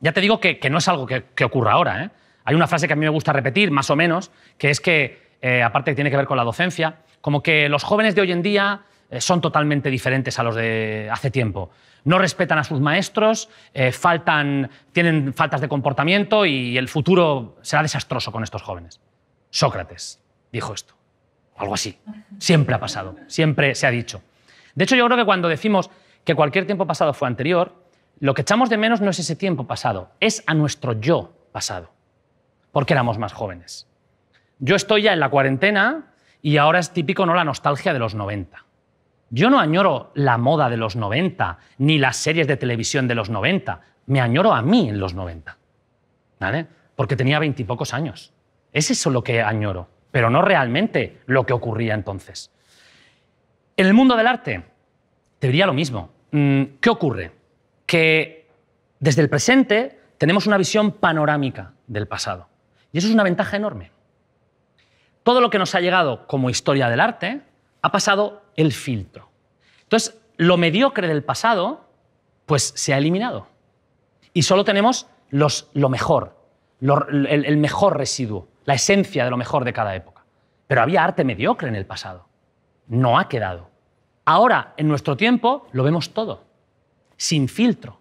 ya te digo que, no es algo que, ocurra ahora. ¿eh? Hay una frase que a mí me gusta repetir, más o menos, que es que, eh, aparte que tiene que ver con la docencia, como que los jóvenes de hoy en día eh, son totalmente diferentes a los de hace tiempo. No respetan a sus maestros, faltan, tienen faltas de comportamiento y el futuro será desastroso con estos jóvenes. Sócrates dijo esto, algo así. Siempre ha pasado, siempre se ha dicho. De hecho, yo creo que cuando decimos que cualquier tiempo pasado fue anterior, lo que echamos de menos no es ese tiempo pasado, es a nuestro yo pasado, porque éramos más jóvenes. Yo estoy ya en la cuarentena y ahora es típico no la nostalgia de los 90. Yo no añoro la moda de los 90 ni las series de televisión de los 90, me añoro a mí en los 90. ¿Vale? Porque tenía veintipocos años. Es eso lo que añoro, pero no realmente lo que ocurría entonces. En el mundo del arte, te diría lo mismo. Mm, ¿Qué ocurre? Que desde el presente tenemos una visión panorámica del pasado. Y eso es una ventaja enorme. Todo lo que nos ha llegado como historia del arte ha pasado el filtro. Entonces, lo mediocre del pasado pues se ha eliminado. Y solo tenemos lo mejor, el mejor residuo, la esencia de lo mejor de cada época. Pero había arte mediocre en el pasado. No ha quedado. Ahora, en nuestro tiempo, lo vemos todo, sin filtro.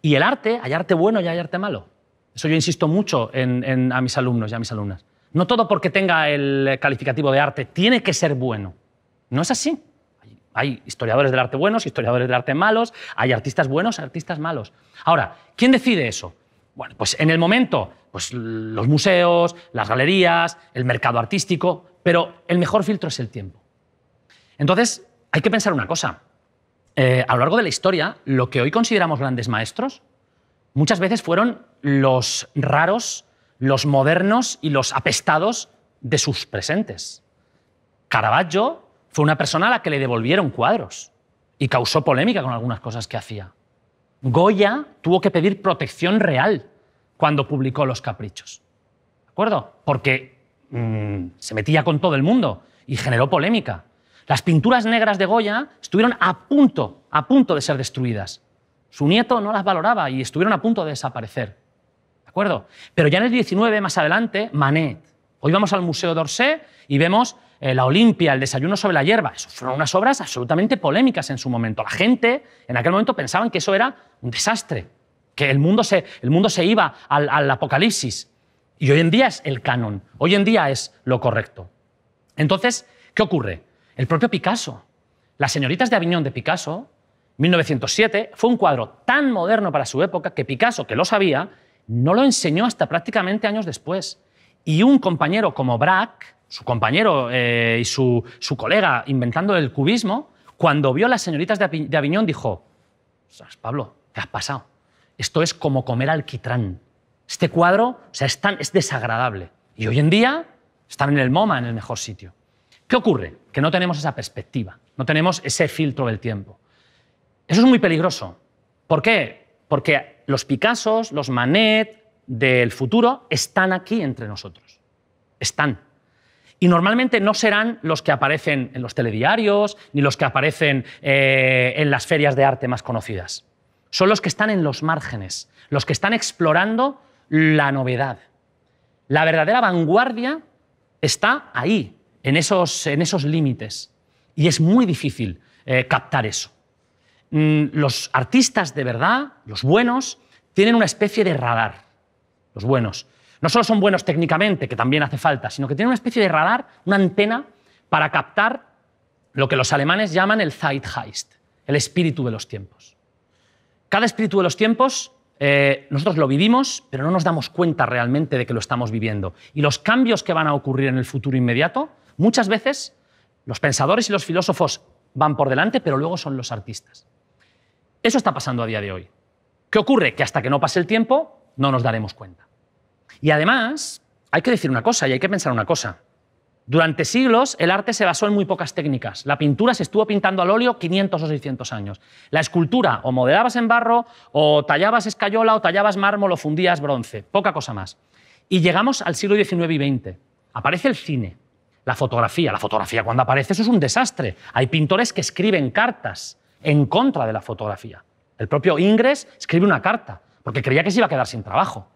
Y el arte, hay arte bueno y hay arte malo. Eso yo insisto mucho en, a mis alumnos y a mis alumnas. No todo porque tenga el calificativo de arte tiene que ser bueno. No es así. Hay historiadores del arte buenos, historiadores del arte malos, hay artistas buenos, artistas malos. Ahora, ¿quién decide eso? Bueno, pues en el momento, pues los museos, las galerías, el mercado artístico, pero el mejor filtro es el tiempo. Entonces, hay que pensar una cosa. Eh, a lo largo de la historia, lo que hoy consideramos grandes maestros, muchas veces fueron los raros, los modernos y los apestados de sus presentes. Caravaggio fue una persona a la que le devolvieron cuadros y causó polémica con algunas cosas que hacía. Goya tuvo que pedir protección real cuando publicó Los Caprichos. ¿De acuerdo? Porque mm, se metía con todo el mundo y generó polémica. Las pinturas negras de Goya estuvieron a punto, a punto de ser destruidas. Su nieto no las valoraba y estuvieron a punto de desaparecer. ¿De acuerdo? Pero ya en el 19, más adelante, Manet. Hoy vamos al Museo d'Orsay y vemos eh, la Olimpia, el desayuno sobre la hierba. Eso fueron unas obras absolutamente polémicas en su momento. La gente en aquel momento pensaban que eso era un desastre, que el mundo se, el mundo se iba al apocalipsis. Y hoy en día es el canon, hoy en día es lo correcto. Entonces, ¿qué ocurre? El propio Picasso. Las señoritas de Aviñón de Picasso, 1907, fue un cuadro tan moderno para su época que Picasso, que lo sabía, no lo enseñó hasta prácticamente años después. Y un compañero como Braque, su compañero eh, y su, colega inventando el cubismo, cuando vio las señoritas de, Aviñón dijo, Pablo, te has pasado. Esto es como comer alquitrán. Este cuadro o sea, es, es desagradable. Y hoy en día están en el MoMA, en el mejor sitio. ¿Qué ocurre? Que no tenemos esa perspectiva, no tenemos ese filtro del tiempo. Eso es muy peligroso. ¿Por qué? Porque los Picassos, los Manet del futuro están aquí entre nosotros. Están. Y normalmente no serán los que aparecen en los telediarios ni los que aparecen eh, en las ferias de arte más conocidas. Son los que están en los márgenes, los que están explorando la novedad. La verdadera vanguardia está ahí, en esos, límites. Y es muy difícil eh, captar eso. Mm, los artistas de verdad, los buenos, tienen una especie de radar. Los buenos. No solo son buenos técnicamente, que también hace falta, sino que tienen una especie de radar, una antena para captar lo que los alemanes llaman el Zeitgeist, el espíritu de los tiempos. Cada espíritu de los tiempos eh, nosotros lo vivimos, pero no nos damos cuenta realmente de que lo estamos viviendo. Y los cambios que van a ocurrir en el futuro inmediato Muchas veces los pensadores y los filósofos van por delante, pero luego son los artistas. Eso está pasando a día de hoy. ¿Qué ocurre? Que hasta que no pase el tiempo no nos daremos cuenta. Y además, hay que decir una cosa y hay que pensar una cosa. Durante siglos el arte se basó en muy pocas técnicas. La pintura se estuvo pintando al óleo 500 o 600 años. La escultura o modelabas en barro o tallabas escayola o tallabas mármol o fundías bronce. Poca cosa más. Y llegamos al siglo XIX y XX. Aparece el cine, la fotografía, la fotografía cuando aparece, eso es un desastre. Hay pintores que escriben cartas en contra de la fotografía. El propio Ingres escribe una carta, porque creía que se iba a quedar sin trabajo.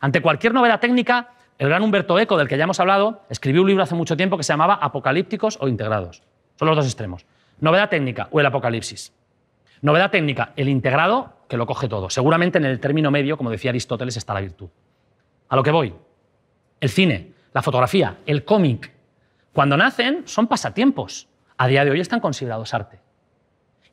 Ante cualquier novedad técnica, el gran Humberto Eco, del que ya hemos hablado, escribió un libro hace mucho tiempo que se llamaba Apocalípticos o Integrados. Son los dos extremos. Novedad técnica o el apocalipsis. Novedad técnica, el integrado, que lo coge todo. Seguramente en el término medio, como decía Aristóteles, está la virtud. A lo que voy. El cine, la fotografía, el cómic, cuando nacen son pasatiempos. A día de hoy están considerados arte.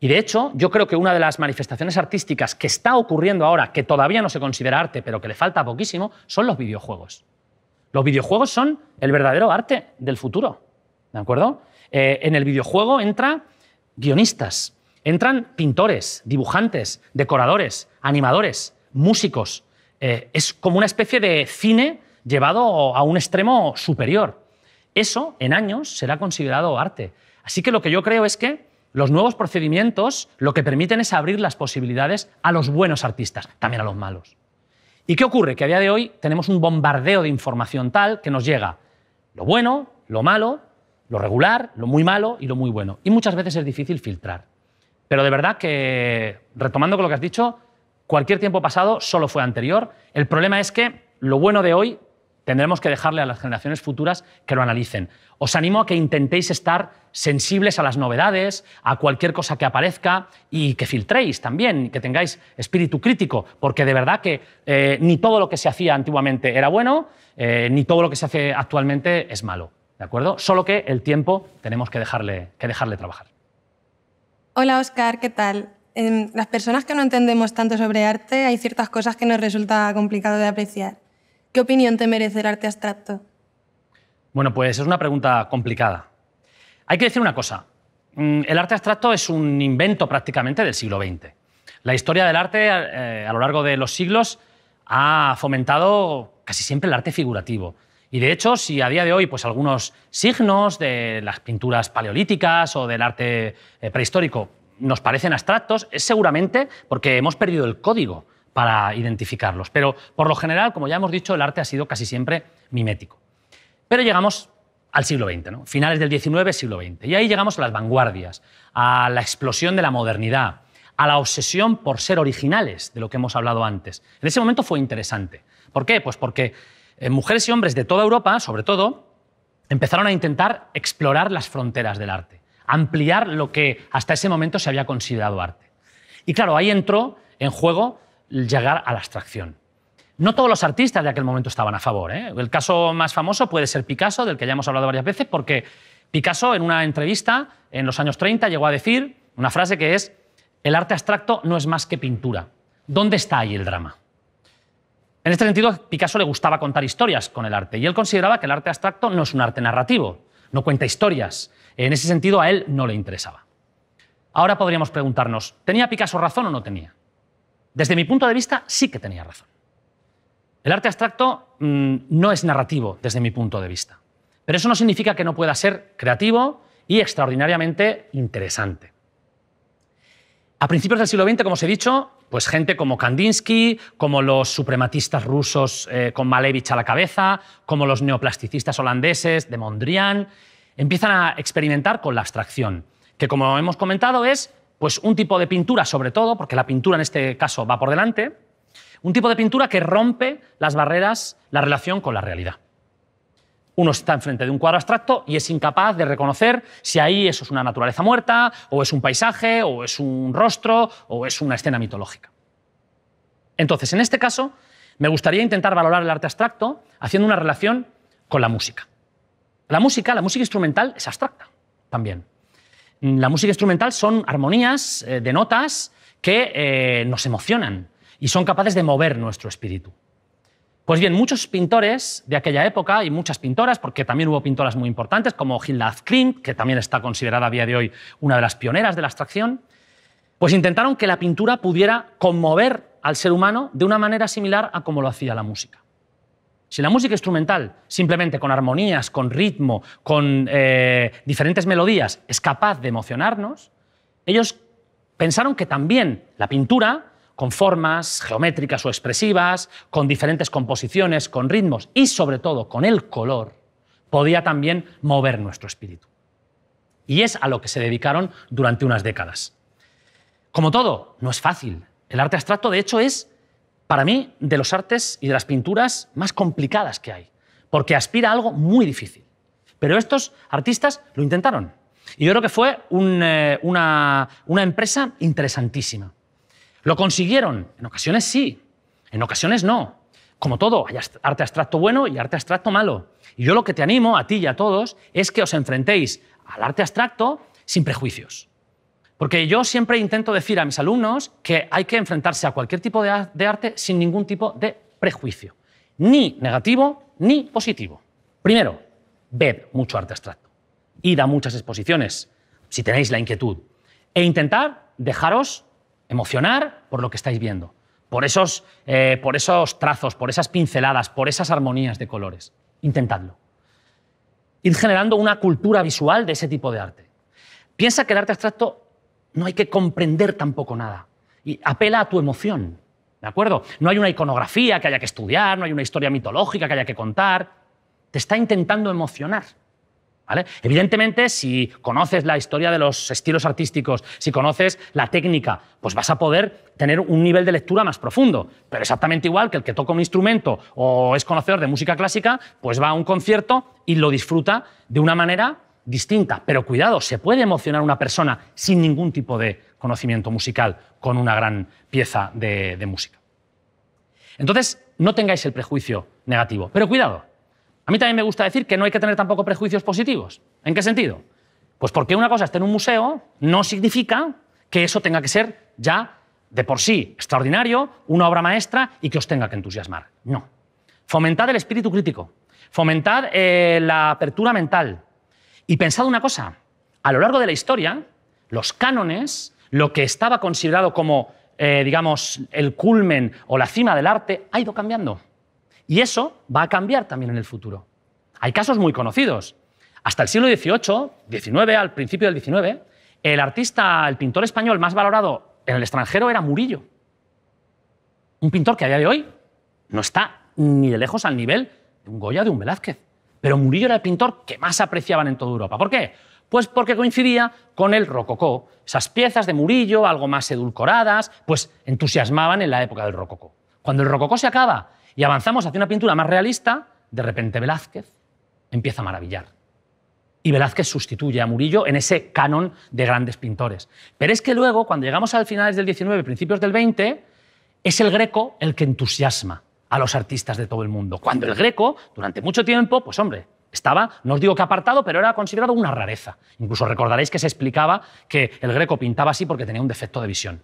Y de hecho, yo creo que una de las manifestaciones artísticas que está ocurriendo ahora, que todavía no se considera arte, pero que le falta poquísimo, son los videojuegos. Los videojuegos son el verdadero arte del futuro. ¿De acuerdo? Eh, en el videojuego entran guionistas, entran pintores, dibujantes, decoradores, animadores, músicos. Eh, es como una especie de cine llevado a un extremo superior. Eso, en años, será considerado arte. Así que lo que yo creo es que los nuevos procedimientos lo que permiten es abrir las posibilidades a los buenos artistas, también a los malos. ¿Y qué ocurre? Que a día de hoy tenemos un bombardeo de información tal que nos llega lo bueno, lo malo, lo regular, lo muy malo y lo muy bueno. Y muchas veces es difícil filtrar. Pero de verdad que, retomando con lo que has dicho, cualquier tiempo pasado solo fue anterior. El problema es que lo bueno de hoy Tendremos que dejarle a las generaciones futuras que lo analicen. Os animo a que intentéis estar sensibles a las novedades, a cualquier cosa que aparezca y que filtréis también, que tengáis espíritu crítico, porque de verdad que eh, ni todo lo que se hacía antiguamente era bueno, eh, ni todo lo que se hace actualmente es malo. ¿De acuerdo? Solo que el tiempo tenemos que dejarle, que dejarle trabajar. Hola Oscar, ¿qué tal? Em, las personas que no entendemos tanto sobre arte hay ciertas cosas que nos resulta complicado de apreciar. ¿Qué opinión te merece el arte abstracto? Bueno, pues es una pregunta complicada. Hay que decir una cosa. Mm, el arte abstracto es un invento prácticamente del siglo XX. La historia del arte eh, a lo largo de los siglos ha fomentado casi siempre el arte figurativo. Y de hecho, si a día de hoy pues, algunos signos de las pinturas paleolíticas o del arte eh, prehistórico nos parecen abstractos, es seguramente porque hemos perdido el código para identificarlos. Pero por lo general, como ya hemos dicho, el arte ha sido casi siempre mimético. Pero llegamos al siglo XX, finales del XIX, siglo XX. Y ahí llegamos a las vanguardias, a la explosión de la modernidad, a la obsesión por ser originales, de lo que hemos hablado antes. En ese momento fue interesante. ¿Por qué? Pues porque eh, mujeres y hombres de toda Europa, sobre todo, empezaron a intentar explorar las fronteras del arte, ampliar lo que hasta ese momento se había considerado arte. Y claro, ahí entró en juego llegar a la abstracción. No todos los artistas de aquel momento estaban a favor. ¿eh? El caso más famoso puede ser Picasso, del que ya hemos hablado varias veces, porque Picasso en una entrevista en los años 30 llegó a decir una frase que es, el arte abstracto no es más que pintura. ¿Dónde está ahí el drama? En este sentido, Picasso le gustaba contar historias con el arte y él consideraba que el arte abstracto no es un arte narrativo, no cuenta historias. En ese sentido, a él no le interesaba. Ahora podríamos preguntarnos, ¿tenía Picasso razón o no tenía? Desde mi punto de vista, sí que tenía razón. El arte abstracto mm, no es narrativo desde mi punto de vista, pero eso no significa que no pueda ser creativo y extraordinariamente interesante. A principios del siglo XX, como os he dicho, pues gente como Kandinsky, como los suprematistas rusos eh, con Malevich a la cabeza, como los neoplasticistas holandeses de Mondrian, empiezan a experimentar con la abstracción, que como hemos comentado es pues un tipo de pintura, sobre todo, porque la pintura en este caso va por delante, un tipo de pintura que rompe las barreras, la relación con la realidad. Uno está enfrente de un cuadro abstracto y es incapaz de reconocer si ahí eso es una naturaleza muerta, o es un paisaje, o es un rostro, o es una escena mitológica. Entonces, en este caso, me gustaría intentar valorar el arte abstracto haciendo una relación con la música. La música, la música instrumental, es abstracta también. Mm, la música instrumental son armonías eh, de notas que eh, nos emocionan y son capaces de mover nuestro espíritu. Pues bien, muchos pintores de aquella época y muchas pintoras, porque también hubo pintoras muy importantes como Hilda Azkrim, que también está considerada a día de hoy una de las pioneras de la abstracción, pues intentaron que la pintura pudiera conmover al ser humano de una manera similar a como lo hacía la música. Si la música instrumental, simplemente con armonías, con ritmo, con eh, diferentes melodías, es capaz de emocionarnos, ellos pensaron que también la pintura, con formas geométricas o expresivas, con diferentes composiciones, con ritmos y sobre todo con el color, podía también mover nuestro espíritu. Y es a lo que se dedicaron durante unas décadas. Como todo, no es fácil. El arte abstracto, de hecho, es para mí, de los artes y de las pinturas más complicadas que hay, porque aspira a algo muy difícil. Pero estos artistas lo intentaron. Y yo creo que fue eh, una, una empresa interesantísima. ¿Lo consiguieron? En ocasiones sí, en ocasiones no. Como todo, hay arte abstracto bueno y arte abstracto malo. Y yo lo que te animo, a ti y a todos, es que os enfrentéis al arte abstracto sin prejuicios. Porque yo siempre intento decir a mis alumnos que hay que enfrentarse a cualquier tipo de arte sin ningún tipo de prejuicio, ni negativo ni positivo. Primero, ved mucho arte abstracto, id a muchas exposiciones, si tenéis la inquietud, e intentar dejaros emocionar por lo que estáis viendo, por esos, eh, por esos trazos, por esas pinceladas, por esas armonías de colores. Intentadlo. Ir generando una cultura visual de ese tipo de arte. Piensa que el arte abstracto no hay que comprender tampoco nada. Y apela a tu emoción, ¿de acuerdo? No hay una iconografía que haya que estudiar, no hay una historia mitológica que haya que contar. Te está intentando emocionar. ¿Vale? Evidentemente, si conoces la historia de los estilos artísticos, si conoces la técnica, pues vas a poder tener un nivel de lectura más profundo. Pero exactamente igual que el que toca un instrumento o es conocedor de música clásica, pues va a un concierto y lo disfruta de una manera distinta. Pero cuidado, se puede emocionar una persona sin ningún tipo de conocimiento musical con una gran pieza de, música. Entonces, no tengáis el prejuicio negativo. Pero cuidado, a mí también me gusta decir que no hay que tener tampoco prejuicios positivos. ¿En qué sentido? Pues porque una cosa esté en un museo no significa que eso tenga que ser ya de por sí extraordinario, una obra maestra y que os tenga que entusiasmar. No. Fomentad el espíritu crítico, fomentad eh, la apertura mental, y pensad una cosa, a lo largo de la historia, los cánones, lo que estaba considerado como, eh, digamos, el culmen o la cima del arte, ha ido cambiando. Y eso va a cambiar también en el futuro. Hay casos muy conocidos. Hasta el siglo XVIII, XIX, al principio del XIX, el artista, el pintor español más valorado en el extranjero era Murillo. Un pintor que a día de hoy no está ni de lejos al nivel de un Goya, de un Velázquez. Pero Murillo era el pintor que más apreciaban en toda Europa. ¿Por qué? Pues porque coincidía con el rococó. Esas piezas de Murillo, algo más edulcoradas, pues entusiasmaban en la época del rococó. Cuando el rococó se acaba y avanzamos hacia una pintura más realista, de repente Velázquez empieza a maravillar. Y Velázquez sustituye a Murillo en ese canon de grandes pintores. Pero es que luego, cuando llegamos al finales del 19, principios del XX, es el greco el que entusiasma a los artistas de todo el mundo. Cuando el greco, durante mucho tiempo, pues hombre, estaba, no os digo que apartado, pero era considerado una rareza. Incluso recordaréis que se explicaba que el greco pintaba así porque tenía un defecto de visión.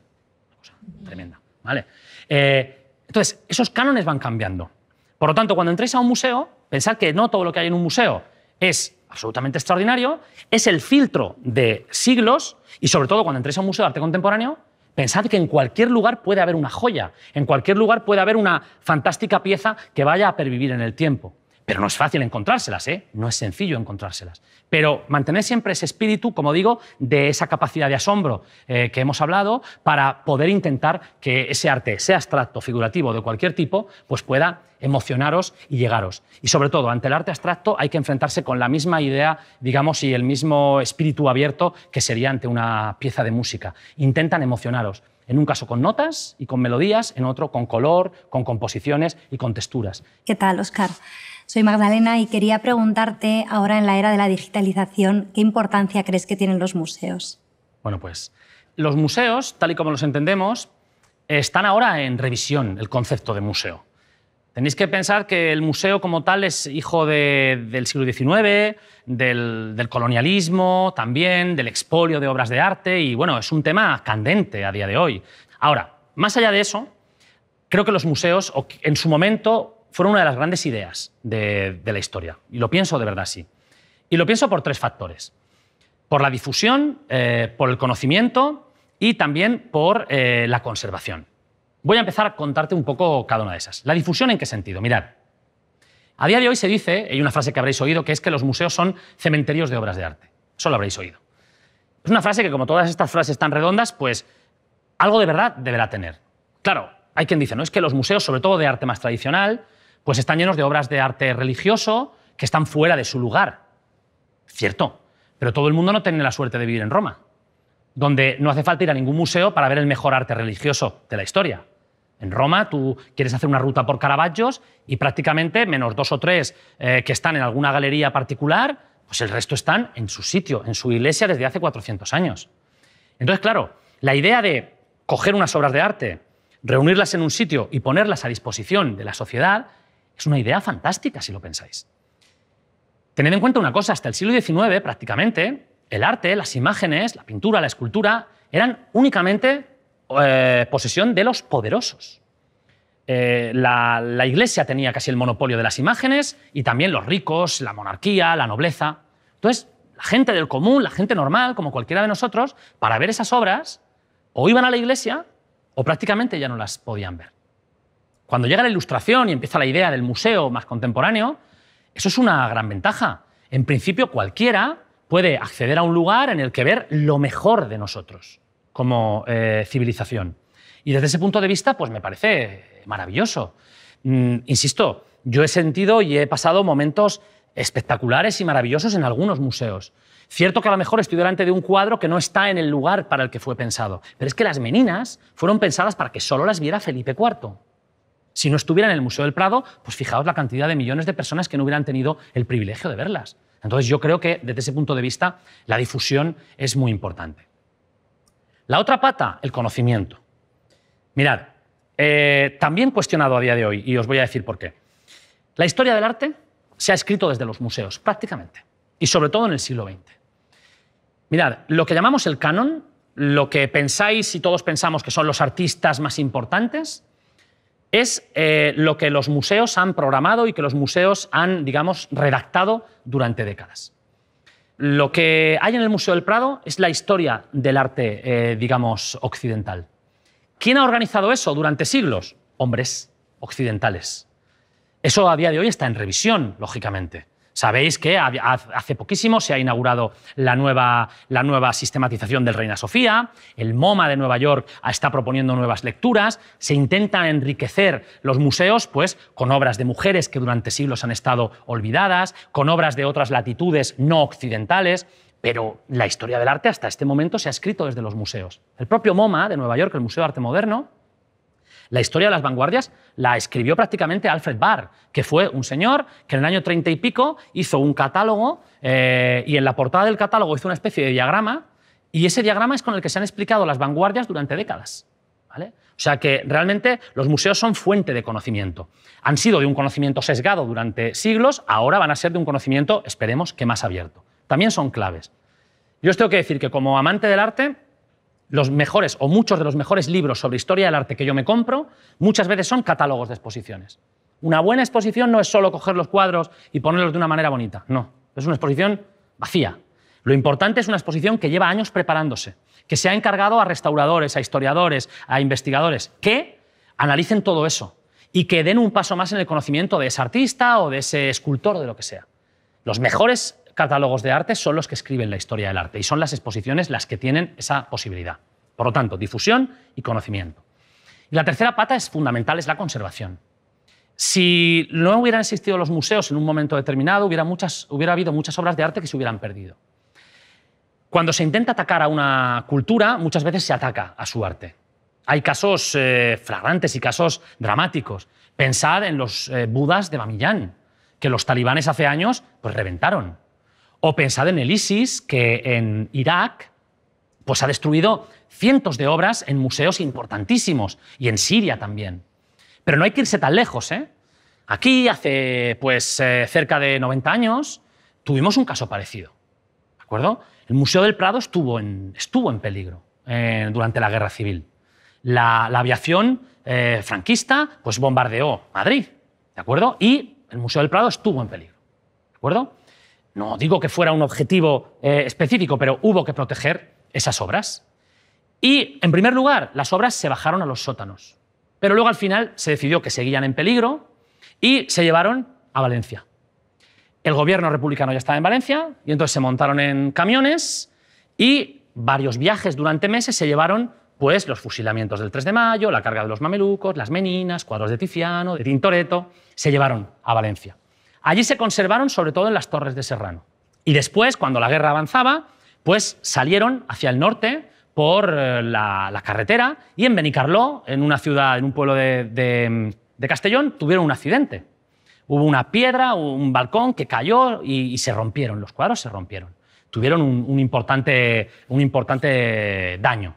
Cosa tremenda. ¿vale? Eh, entonces, esos cánones van cambiando. Por lo tanto, cuando entréis a un museo, pensad que no todo lo que hay en un museo es absolutamente extraordinario, es el filtro de siglos y sobre todo cuando entréis a un museo de arte contemporáneo, Pensad que en cualquier lugar puede haber una joya, en cualquier lugar puede haber una fantástica pieza que vaya a pervivir en el tiempo. Pero no es fácil encontrárselas, ¿eh? no es sencillo encontrárselas. Pero mantener siempre ese espíritu, como digo, de esa capacidad de asombro eh, que hemos hablado, para poder intentar que ese arte, sea abstracto, figurativo, de cualquier tipo, pues pueda emocionaros y llegaros. Y sobre todo, ante el arte abstracto hay que enfrentarse con la misma idea, digamos, y el mismo espíritu abierto que sería ante una pieza de música. Intentan emocionaros en un caso con notas y con melodías, en otro con color, con composiciones y con texturas. ¿Qué tal, Oscar? Soy Magdalena y quería preguntarte ahora en la era de la digitalización, ¿qué importancia crees que tienen los museos? Bueno, pues los museos, tal y como los entendemos, están ahora en revisión el concepto de museo. Tenéis que pensar que el museo como tal es hijo del siglo XIX, del, del, colonialismo también, del expolio de obras de arte y bueno, es un tema candente a día de hoy. Ahora, más allá de eso, creo que los museos en su momento fueron una de las grandes ideas de, la historia. Y lo pienso de verdad sí. Y lo pienso por tres factores. Por la difusión, eh, por el conocimiento y también por eh, la conservación. Voy a empezar a contarte un poco cada una de esas. ¿La difusión en qué sentido? Mirad. A día de hoy se dice, hay una frase que habréis oído, que es que los museos son cementerios de obras de arte. Eso lo habréis oído. Es una frase que, como todas estas frases tan redondas, pues algo de verdad deberá tener. Claro, hay quien dice, no, es que los museos, sobre todo de arte más tradicional, pues están llenos de obras de arte religioso que están fuera de su lugar. Cierto, pero todo el mundo no tiene la suerte de vivir en Roma, donde no hace falta ir a ningún museo para ver el mejor arte religioso de la historia. En Roma tú quieres hacer una ruta por Caravaggio y prácticamente, menos dos o tres eh, que están en alguna galería particular, pues el resto están en su sitio, en su iglesia desde hace 400 años. Entonces, claro, la idea de coger unas obras de arte, reunirlas en un sitio y ponerlas a disposición de la sociedad es una idea fantástica si lo pensáis. Tened en cuenta una cosa, hasta el siglo XIX prácticamente el arte, las imágenes, la pintura, la escultura eran únicamente eh, posesión de los poderosos. Eh, la Iglesia tenía casi el monopolio de las imágenes y también los ricos, la monarquía, la nobleza. Entonces, la gente del común, la gente normal, como cualquiera de nosotros, para ver esas obras, o iban a la iglesia o prácticamente ya no las podían ver. Cuando llega la ilustración y empieza la idea del museo más contemporáneo, eso es una gran ventaja. En principio, cualquiera puede acceder a un lugar en el que ver lo mejor de nosotros como eh, civilización. Y desde ese punto de vista, pues me parece maravilloso. Mm, insisto, yo he sentido y he pasado momentos espectaculares y maravillosos en algunos museos. Cierto que a lo mejor estoy delante de un cuadro que no está en el lugar para el que fue pensado, pero es que las meninas fueron pensadas para que solo las viera Felipe IV. Si no estuviera en el Museo del Prado, pues fijaos la cantidad de millones de personas que no hubieran tenido el privilegio de verlas. Entonces yo creo que desde ese punto de vista la difusión es muy importante. La otra pata, el conocimiento. Mirad, eh, también cuestionado a día de hoy, y os voy a decir por qué. La historia del arte se ha escrito desde los museos, prácticamente, y sobre todo en el siglo XX. Mirad, lo que llamamos el canon, lo que pensáis y todos pensamos que son los artistas más importantes, es eh, lo que los museos han programado y que los museos han, digamos, redactado durante décadas. Lo que hay en el Museo del Prado es la historia del arte, eh, digamos, occidental. ¿Quién ha organizado eso durante siglos? Hombres occidentales. Eso a día de hoy está en revisión, lógicamente. Sabéis que hace poquísimo se ha inaugurado la nueva, la nueva sistematización del Reina Sofía, el MoMA de Nueva York está proponiendo nuevas lecturas, se intenta enriquecer los museos pues, con obras de mujeres que durante siglos han estado olvidadas, con obras de otras latitudes no occidentales. Pero la historia del arte hasta este momento se ha escrito desde los museos. El propio MoMA de Nueva York, el Museo de Arte Moderno, la historia de las vanguardias la escribió prácticamente Alfred Barr, que fue un señor que en el año 30 y pico hizo un catálogo eh, y en la portada del catálogo hizo una especie de diagrama y ese diagrama es con el que se han explicado las vanguardias durante décadas. ¿vale? O sea que realmente los museos son fuente de conocimiento. Han sido de un conocimiento sesgado durante siglos, ahora van a ser de un conocimiento, esperemos, que más abierto. También son claves. Yo os tengo que decir que como amante del arte, los mejores o muchos de los mejores libros sobre historia del arte que yo me compro muchas veces son catálogos de exposiciones. Una buena exposición no es solo coger los cuadros y ponerlos de una manera bonita, no, es una exposición vacía. Lo importante es una exposición que lleva años preparándose, que se ha encargado a restauradores, a historiadores, a investigadores, que analicen todo eso y que den un paso más en el conocimiento de ese artista o de ese escultor o de lo que sea. Los mejores catálogos de arte son los que escriben la historia del arte y son las exposiciones las que tienen esa posibilidad. Por lo tanto, difusión y conocimiento. Y la tercera pata es fundamental, es la conservación. Si no hubieran existido los museos en un momento determinado, hubiera, habido muchas obras de arte que se hubieran perdido. Cuando se intenta atacar a una cultura, muchas veces se ataca a su arte. Hay casos eh, flagrantes y casos dramáticos. Pensad en los eh, Budas de Bamillán, que los talibanes hace años pues, reventaron. O pensad en el ISIS, que en Irak pues ha destruido cientos de obras en museos importantísimos y en Siria también. Pero no hay que irse tan lejos. ¿eh? Aquí, hace pues, eh, cerca de 90 años, tuvimos un caso parecido. ¿De acuerdo? El Museo del Prado estuvo en, estuvo en peligro eh, durante la Guerra Civil. La, aviación eh, franquista pues, bombardeó Madrid. ¿De acuerdo? Y el Museo del Prado estuvo en peligro. ¿De acuerdo? No digo que fuera un objetivo eh, específico, pero hubo que proteger esas obras. Y, en primer lugar, las obras se bajaron a los sótanos. Pero luego al final se decidió que seguían en peligro y se llevaron a Valencia. El gobierno republicano ya estaba en Valencia y entonces se montaron en camiones y varios viajes durante meses se llevaron pues, los fusilamientos del 3 de mayo, la carga de los mamelucos, las meninas, cuadros de Tiziano, de Tintoretto, se llevaron a Valencia. Allí se conservaron sobre todo en las torres de Serrano. Y después, cuando la guerra avanzaba, pues salieron hacia el norte por eh, la, carretera y en Benicarló, en una ciudad, en un pueblo de, Castellón, tuvieron un accidente. Hubo una piedra, un balcón que cayó y, se rompieron, los cuadros se rompieron. Tuvieron importante, un importante daño.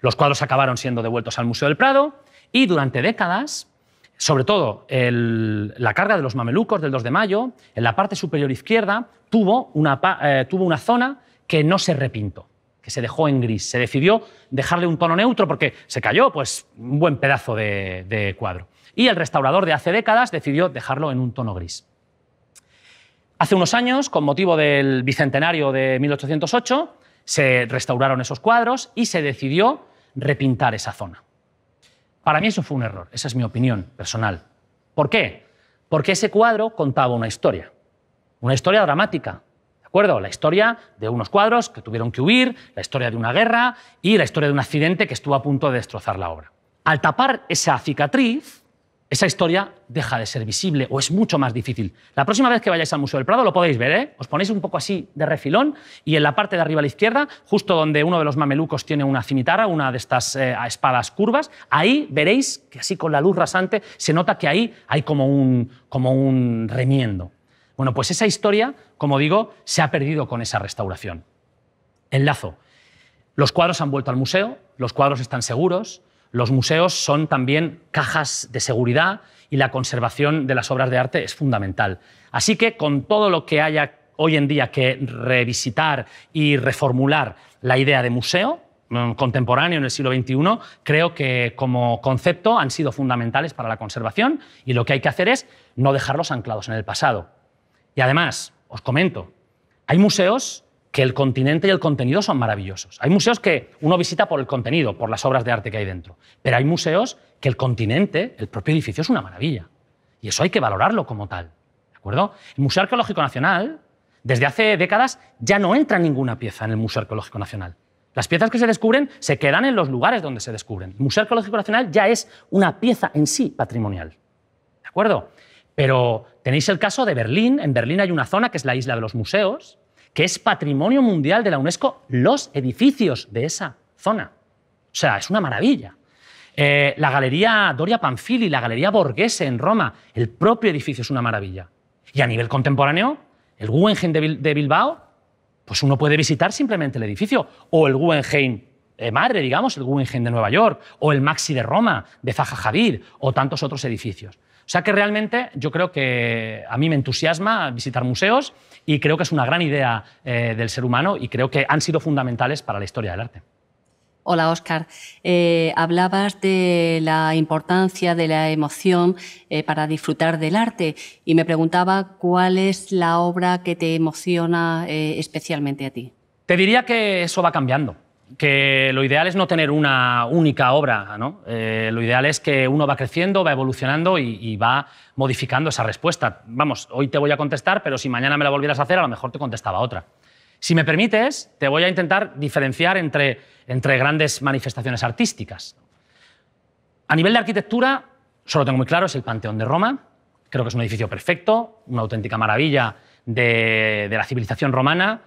Los cuadros acabaron siendo devueltos al Museo del Prado y durante décadas sobre todo, la carga de los mamelucos del 2 de mayo, en la parte superior izquierda, eh, tuvo una, zona que no se repintó, que se dejó en gris. Se decidió dejarle un tono neutro porque se cayó pues, un buen pedazo de cuadro. Y el restaurador de hace décadas decidió dejarlo en un tono gris. Hace unos años, con motivo del bicentenario de 1808, se restauraron esos cuadros y se decidió repintar esa zona. Para mí eso fue un error, esa es mi opinión personal. ¿Por qué? Porque ese cuadro contaba una historia, una historia dramática, ¿de acuerdo? La historia de unos cuadros que tuvieron que huir, la historia de una guerra y la historia de un accidente que estuvo a punto de destrozar la obra. Al tapar esa cicatriz, esa historia deja de ser visible o es mucho más difícil. La próxima vez que vayáis al Museo del Prado lo podéis ver, ¿eh? Os ponéis un poco así de refilón y en la parte de arriba a la izquierda, justo donde uno de los mamelucos tiene una cimitarra, una de estas eh, espadas curvas, ahí veréis que así con la luz rasante se nota que ahí hay como un, como un remiendo. Bueno, pues esa historia, como digo, se ha perdido con esa restauración. Enlazo. Los cuadros han vuelto al museo, los cuadros están seguros, los museos son también cajas de seguridad y la conservación de las obras de arte es fundamental. Así que con todo lo que haya hoy en día que revisitar y reformular la idea de museo mm, contemporáneo en el siglo XXI, creo que como concepto han sido fundamentales para la conservación y lo que hay que hacer es no dejarlos anclados en el pasado. Y además, os comento, hay museos que el continente y el contenido son maravillosos. Hay museos que uno visita por el contenido, por las obras de arte que hay dentro, pero hay museos que el continente, el propio edificio, es una maravilla. Y eso hay que valorarlo como tal. ¿De acuerdo? El Museo Arqueológico Nacional, desde hace décadas, ya no entra ninguna pieza en el Museo Arqueológico Nacional. Las piezas que se descubren se quedan en los lugares donde se descubren. El Museo Arqueológico Nacional ya es una pieza en sí patrimonial. ¿De acuerdo? Pero tenéis el caso de Berlín. En Berlín hay una zona que es la isla de los museos, que es patrimonio mundial de la UNESCO los edificios de esa zona. O sea, es una maravilla. Eh, la Galería Doria Panfili, la Galería Borghese en Roma, el propio edificio es una maravilla. Y a nivel contemporáneo, el Guggenheim de Bilbao, pues uno puede visitar simplemente el edificio, o el Guggenheim de eh, madre, digamos, el Guggenheim de Nueva York, o el Maxi de Roma, de Zaha Hadid, o tantos otros edificios. O sea que realmente yo creo que a mí me entusiasma visitar museos y creo que es una gran idea eh, del ser humano y creo que han sido fundamentales para la historia del arte. Hola, Óscar. Eh, hablabas de la importancia de la emoción eh, para disfrutar del arte y me preguntaba cuál es la obra que te emociona especialmente a ti. Te diría que eso va cambiando que lo ideal es no tener una única obra, eh, lo ideal es que uno va creciendo, va evolucionando y, va modificando esa respuesta. Vamos, hoy te voy a contestar, pero si mañana me la volvieras a hacer, a lo mejor te contestaba otra. Si me permites, te voy a intentar diferenciar entre, grandes manifestaciones artísticas. A nivel de arquitectura, solo tengo muy claro, es el Panteón de Roma. Creo que es un edificio perfecto, una auténtica maravilla de la civilización romana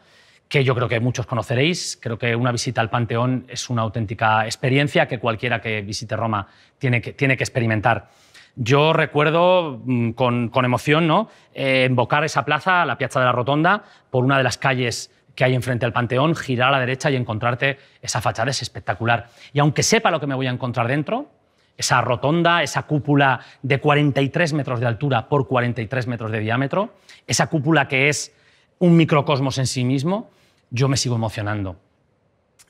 que yo creo que muchos conoceréis. Creo que una visita al Panteón es una auténtica experiencia que cualquiera que visite Roma tiene que, experimentar. Yo recuerdo mm, con, emoción ¿no? Eh, invocar esa plaza, la Piazza de la Rotonda, por una de las calles que hay enfrente al Panteón, girar a la derecha y encontrarte esa fachada, es espectacular. Y aunque sepa lo que me voy a encontrar dentro, esa rotonda, esa cúpula de 43 metros de altura por 43 metros de diámetro, esa cúpula que es un microcosmos en sí mismo, yo me sigo emocionando.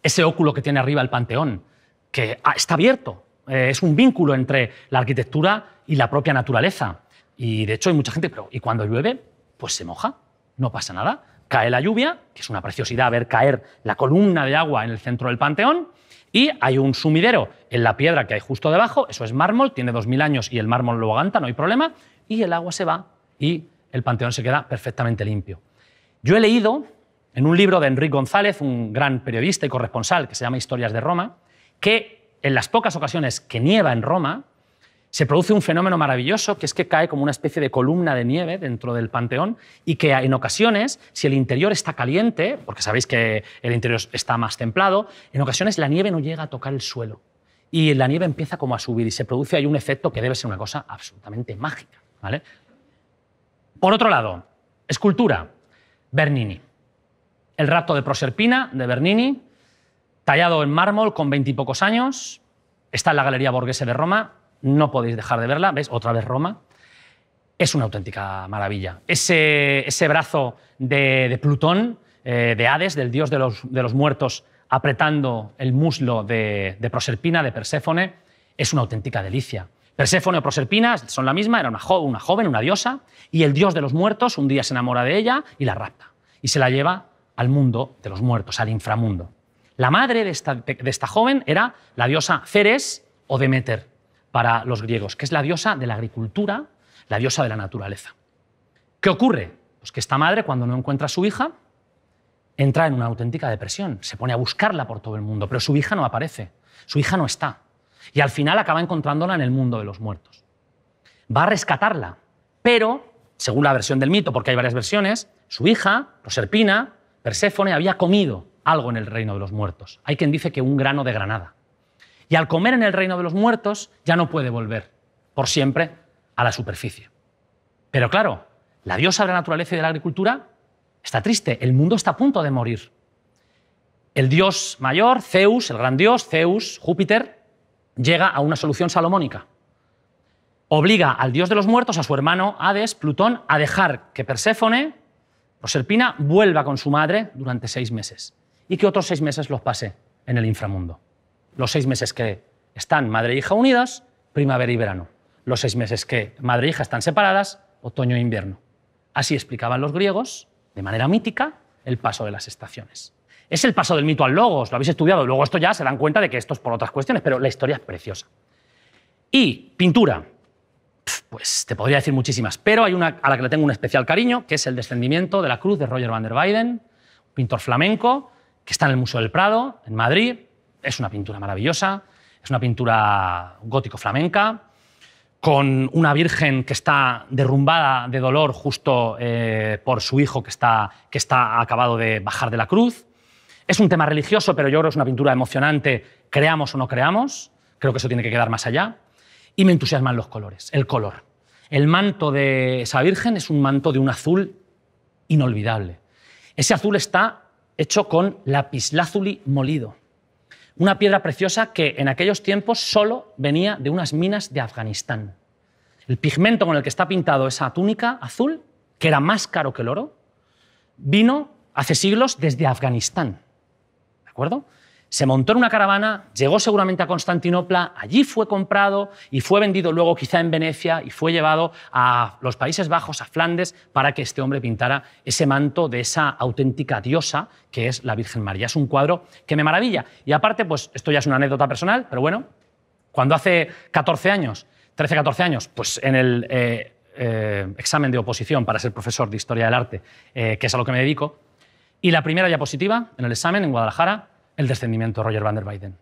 Ese óculo que tiene arriba el Panteón, que ah, está abierto, eh, es un vínculo entre la arquitectura y la propia naturaleza. Y de hecho hay mucha gente, pero ¿y cuando llueve? Pues se moja, no pasa nada. Cae la lluvia, que es una preciosidad ver caer la columna de agua en el centro del Panteón, y hay un sumidero en la piedra que hay justo debajo, eso es mármol, tiene 2.000 años y el mármol lo aguanta, no hay problema, y el agua se va y el Panteón se queda perfectamente limpio. Yo he leído en un libro de Enrique González, un gran periodista y corresponsal que se llama Historias de Roma, que en las pocas ocasiones que nieva en Roma, se produce un fenómeno maravilloso que es que cae como una especie de columna de nieve dentro del panteón y que en ocasiones, si el interior está caliente, porque sabéis que el interior está más templado, en ocasiones la nieve no llega a tocar el suelo y la nieve empieza como a subir y se produce ahí un efecto que debe ser una cosa absolutamente mágica. ¿vale? Por otro lado, escultura, Bernini. El rapto de Proserpina, de Bernini, tallado en mármol con veintipocos años. Está en la Galería Borghese de Roma. No podéis dejar de verla. ¿Veis? Otra vez Roma. Es una auténtica maravilla. Ese, brazo de, Plutón, eh, de Hades, del dios de los, muertos, apretando el muslo de, Proserpina, de Perséfone, es una auténtica delicia. Perséfone o Proserpina son la misma, era una, una joven, una diosa, y el dios de los muertos un día se enamora de ella y la rapta. Y se la lleva al mundo de los muertos, al inframundo. La madre de esta, joven era la diosa Ceres o Demeter para los griegos, que es la diosa de la agricultura, la diosa de la naturaleza. ¿Qué ocurre? Pues que esta madre, cuando no encuentra a su hija, entra en una auténtica depresión, se pone a buscarla por todo el mundo, pero su hija no aparece, su hija no está. Y al final acaba encontrándola en el mundo de los muertos. Va a rescatarla, pero, según la versión del mito, porque hay varias versiones, su hija, Proserpina, Perséfone había comido algo en el reino de los muertos. Hay quien dice que un grano de granada. Y al comer en el reino de los muertos ya no puede volver por siempre a la superficie. Pero claro, la diosa de la naturaleza y de la agricultura está triste, el mundo está a punto de morir. El dios mayor, Zeus, el gran dios, Zeus, Júpiter, llega a una solución salomónica. Obliga al dios de los muertos, a su hermano Hades, Plutón, a dejar que Perséfone Proserpina vuelva con su madre durante seis meses y que otros seis meses los pase en el inframundo. Los seis meses que están madre e hija unidas, primavera y verano. Los seis meses que madre e hija están separadas, otoño e invierno. Así explicaban los griegos, de manera mítica, el paso de las estaciones. Es el paso del mito al logos, lo habéis estudiado, luego esto ya se dan cuenta de que esto es por otras cuestiones, pero la historia es preciosa. Y pintura, pues te podría decir muchísimas, pero hay una a la que le tengo un especial cariño, que es El descendimiento de la cruz de Roger van der Weyden, un pintor flamenco que está en el Museo del Prado, en Madrid. Es una pintura maravillosa, es una pintura gótico flamenca, con una virgen que está derrumbada de dolor justo eh, por su hijo que está, que está acabado de bajar de la cruz. Es un tema religioso, pero yo creo que es una pintura emocionante, creamos o no creamos. Creo que eso tiene que quedar más allá y me entusiasman los colores, el color. El manto de esa Virgen es un manto de un azul inolvidable. Ese azul está hecho con lapislázuli molido, una piedra preciosa que en aquellos tiempos solo venía de unas minas de Afganistán. El pigmento con el que está pintado esa túnica azul, que era más caro que el oro, vino hace siglos desde Afganistán. ¿De acuerdo? Se montó en una caravana, llegó seguramente a Constantinopla, allí fue comprado y fue vendido luego quizá en Venecia y fue llevado a los Países Bajos, a Flandes, para que este hombre pintara ese manto de esa auténtica diosa que es la Virgen María. Es un cuadro que me maravilla. Y aparte, pues esto ya es una anécdota personal, pero bueno, cuando hace 14 años, 13, 14 años, pues en el eh, eh, examen de oposición para ser profesor de Historia del Arte, eh, que es a lo que me dedico, y la primera diapositiva en el examen en Guadalajara, el descendimiento de Roger van der Biden.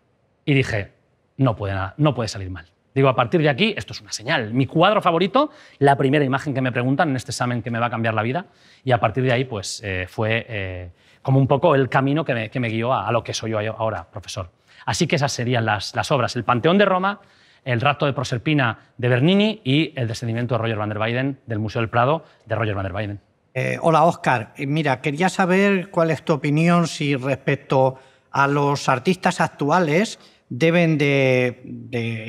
Y dije, no puede, nada, no puede salir mal. Digo, a partir de aquí, esto es una señal. Mi cuadro favorito, la primera imagen que me preguntan en este examen que me va a cambiar la vida. Y a partir de ahí, pues eh, fue eh, como un poco el camino que me, que guió a, lo que soy yo ahora, profesor. Así que esas serían las, obras. El Panteón de Roma, El Rato de Proserpina de Bernini y El descendimiento de Roger van der Weyden del Museo del Prado de Roger van der Weyden. Eh, hola, Oscar. Mira, quería saber cuál es tu opinión si respecto a los artistas actuales deben de,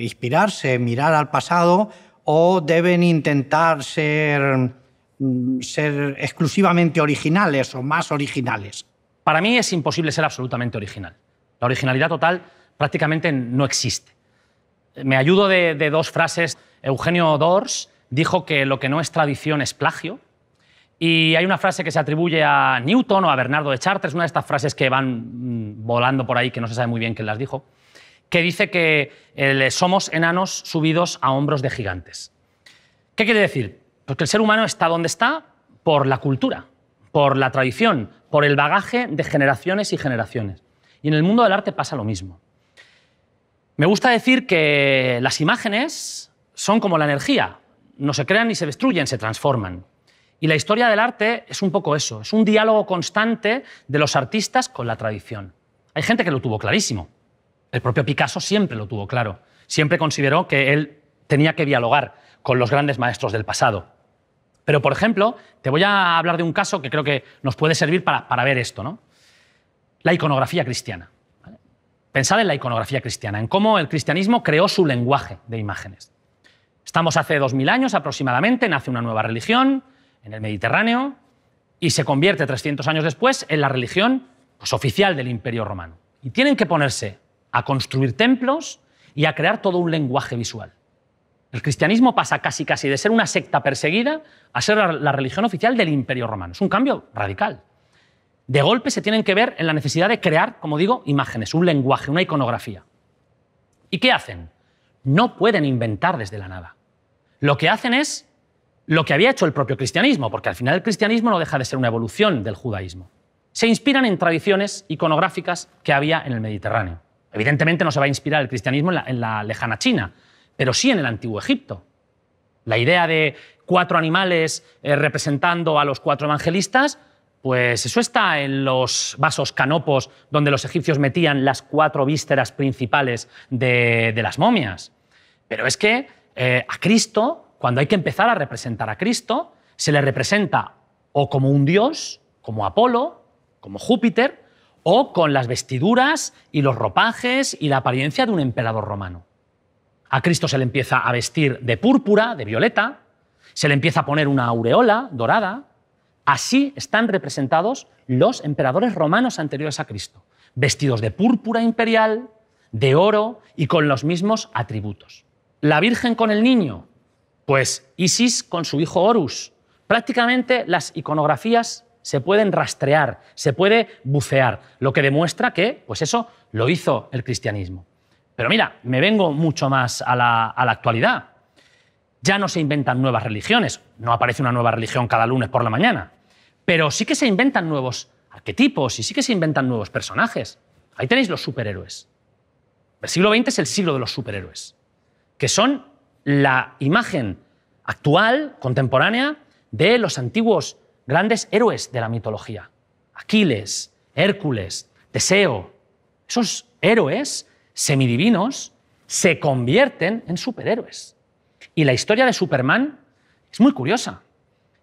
inspirarse, mirar al pasado o deben intentar mm, ser, exclusivamente originales o más originales? Para mí es imposible ser absolutamente original. La originalidad total prácticamente no existe. Me ayudo de, de dos frases. Eugenio Dors dijo que lo que no es tradición es plagio, y hay una frase que se atribuye a Newton o a Bernardo de Chartres, una de estas frases que van mm, volando por ahí, que no se sabe muy bien quién las dijo, que dice que eh, somos enanos subidos a hombros de gigantes. ¿Qué quiere decir? Pues que el ser humano está donde está por la cultura, por la tradición, por el bagaje de generaciones y generaciones. Y en el mundo del arte pasa lo mismo. Me gusta decir que las imágenes son como la energía, no se crean ni se destruyen, se transforman. Y la historia del arte es un poco eso, es un diálogo constante de los artistas con la tradición. Hay gente que lo tuvo clarísimo. El propio Picasso siempre lo tuvo claro. Siempre consideró que él tenía que dialogar con los grandes maestros del pasado. Pero, por ejemplo, te voy a hablar de un caso que creo que nos puede servir para, ver esto. ¿no? La iconografía cristiana. Pensad en la iconografía cristiana, en cómo el cristianismo creó su lenguaje de imágenes. Estamos hace 2000 años aproximadamente, nace una nueva religión, en el Mediterráneo y se convierte 300 años después en la religión pues, oficial del Imperio Romano. Y tienen que ponerse a construir templos y a crear todo un lenguaje visual. El cristianismo pasa casi casi de ser una secta perseguida a ser la religión oficial del Imperio Romano. Es un cambio radical. De golpe se tienen que ver en la necesidad de crear, como digo, imágenes, un lenguaje, una iconografía. ¿Y qué hacen? No pueden inventar desde la nada. Lo que hacen es lo que había hecho el propio cristianismo, porque al final el cristianismo no deja de ser una evolución del judaísmo. Se inspiran en tradiciones iconográficas que había en el Mediterráneo. Evidentemente no se va a inspirar el cristianismo en la, lejana China, pero sí en el antiguo Egipto. La idea de cuatro animales eh, representando a los cuatro evangelistas, pues eso está en los vasos canopos donde los egipcios metían las cuatro vísceras principales de, las momias. Pero es que eh, a Cristo cuando hay que empezar a representar a Cristo, se le representa o como un dios, como Apolo, como Júpiter, o con las vestiduras y los ropajes y la apariencia de un emperador romano. A Cristo se le empieza a vestir de púrpura, de violeta, se le empieza a poner una aureola dorada. Así están representados los emperadores romanos anteriores a Cristo, vestidos de púrpura imperial, de oro y con los mismos atributos. La Virgen con el niño, pues Isis con su hijo Horus. Prácticamente las iconografías se pueden rastrear, se puede bucear, lo que demuestra que, pues eso, lo hizo el cristianismo. Pero mira, me vengo mucho más a la, a la actualidad. Ya no se inventan nuevas religiones, no aparece una nueva religión cada lunes por la mañana, pero sí que se inventan nuevos arquetipos y sí que se inventan nuevos personajes. Ahí tenéis los superhéroes. El siglo XX es el siglo de los superhéroes, que son la imagen actual, contemporánea, de los antiguos grandes héroes de la mitología. Aquiles, Hércules, Teseo. Esos héroes semidivinos se convierten en superhéroes. Y la historia de Superman es muy curiosa.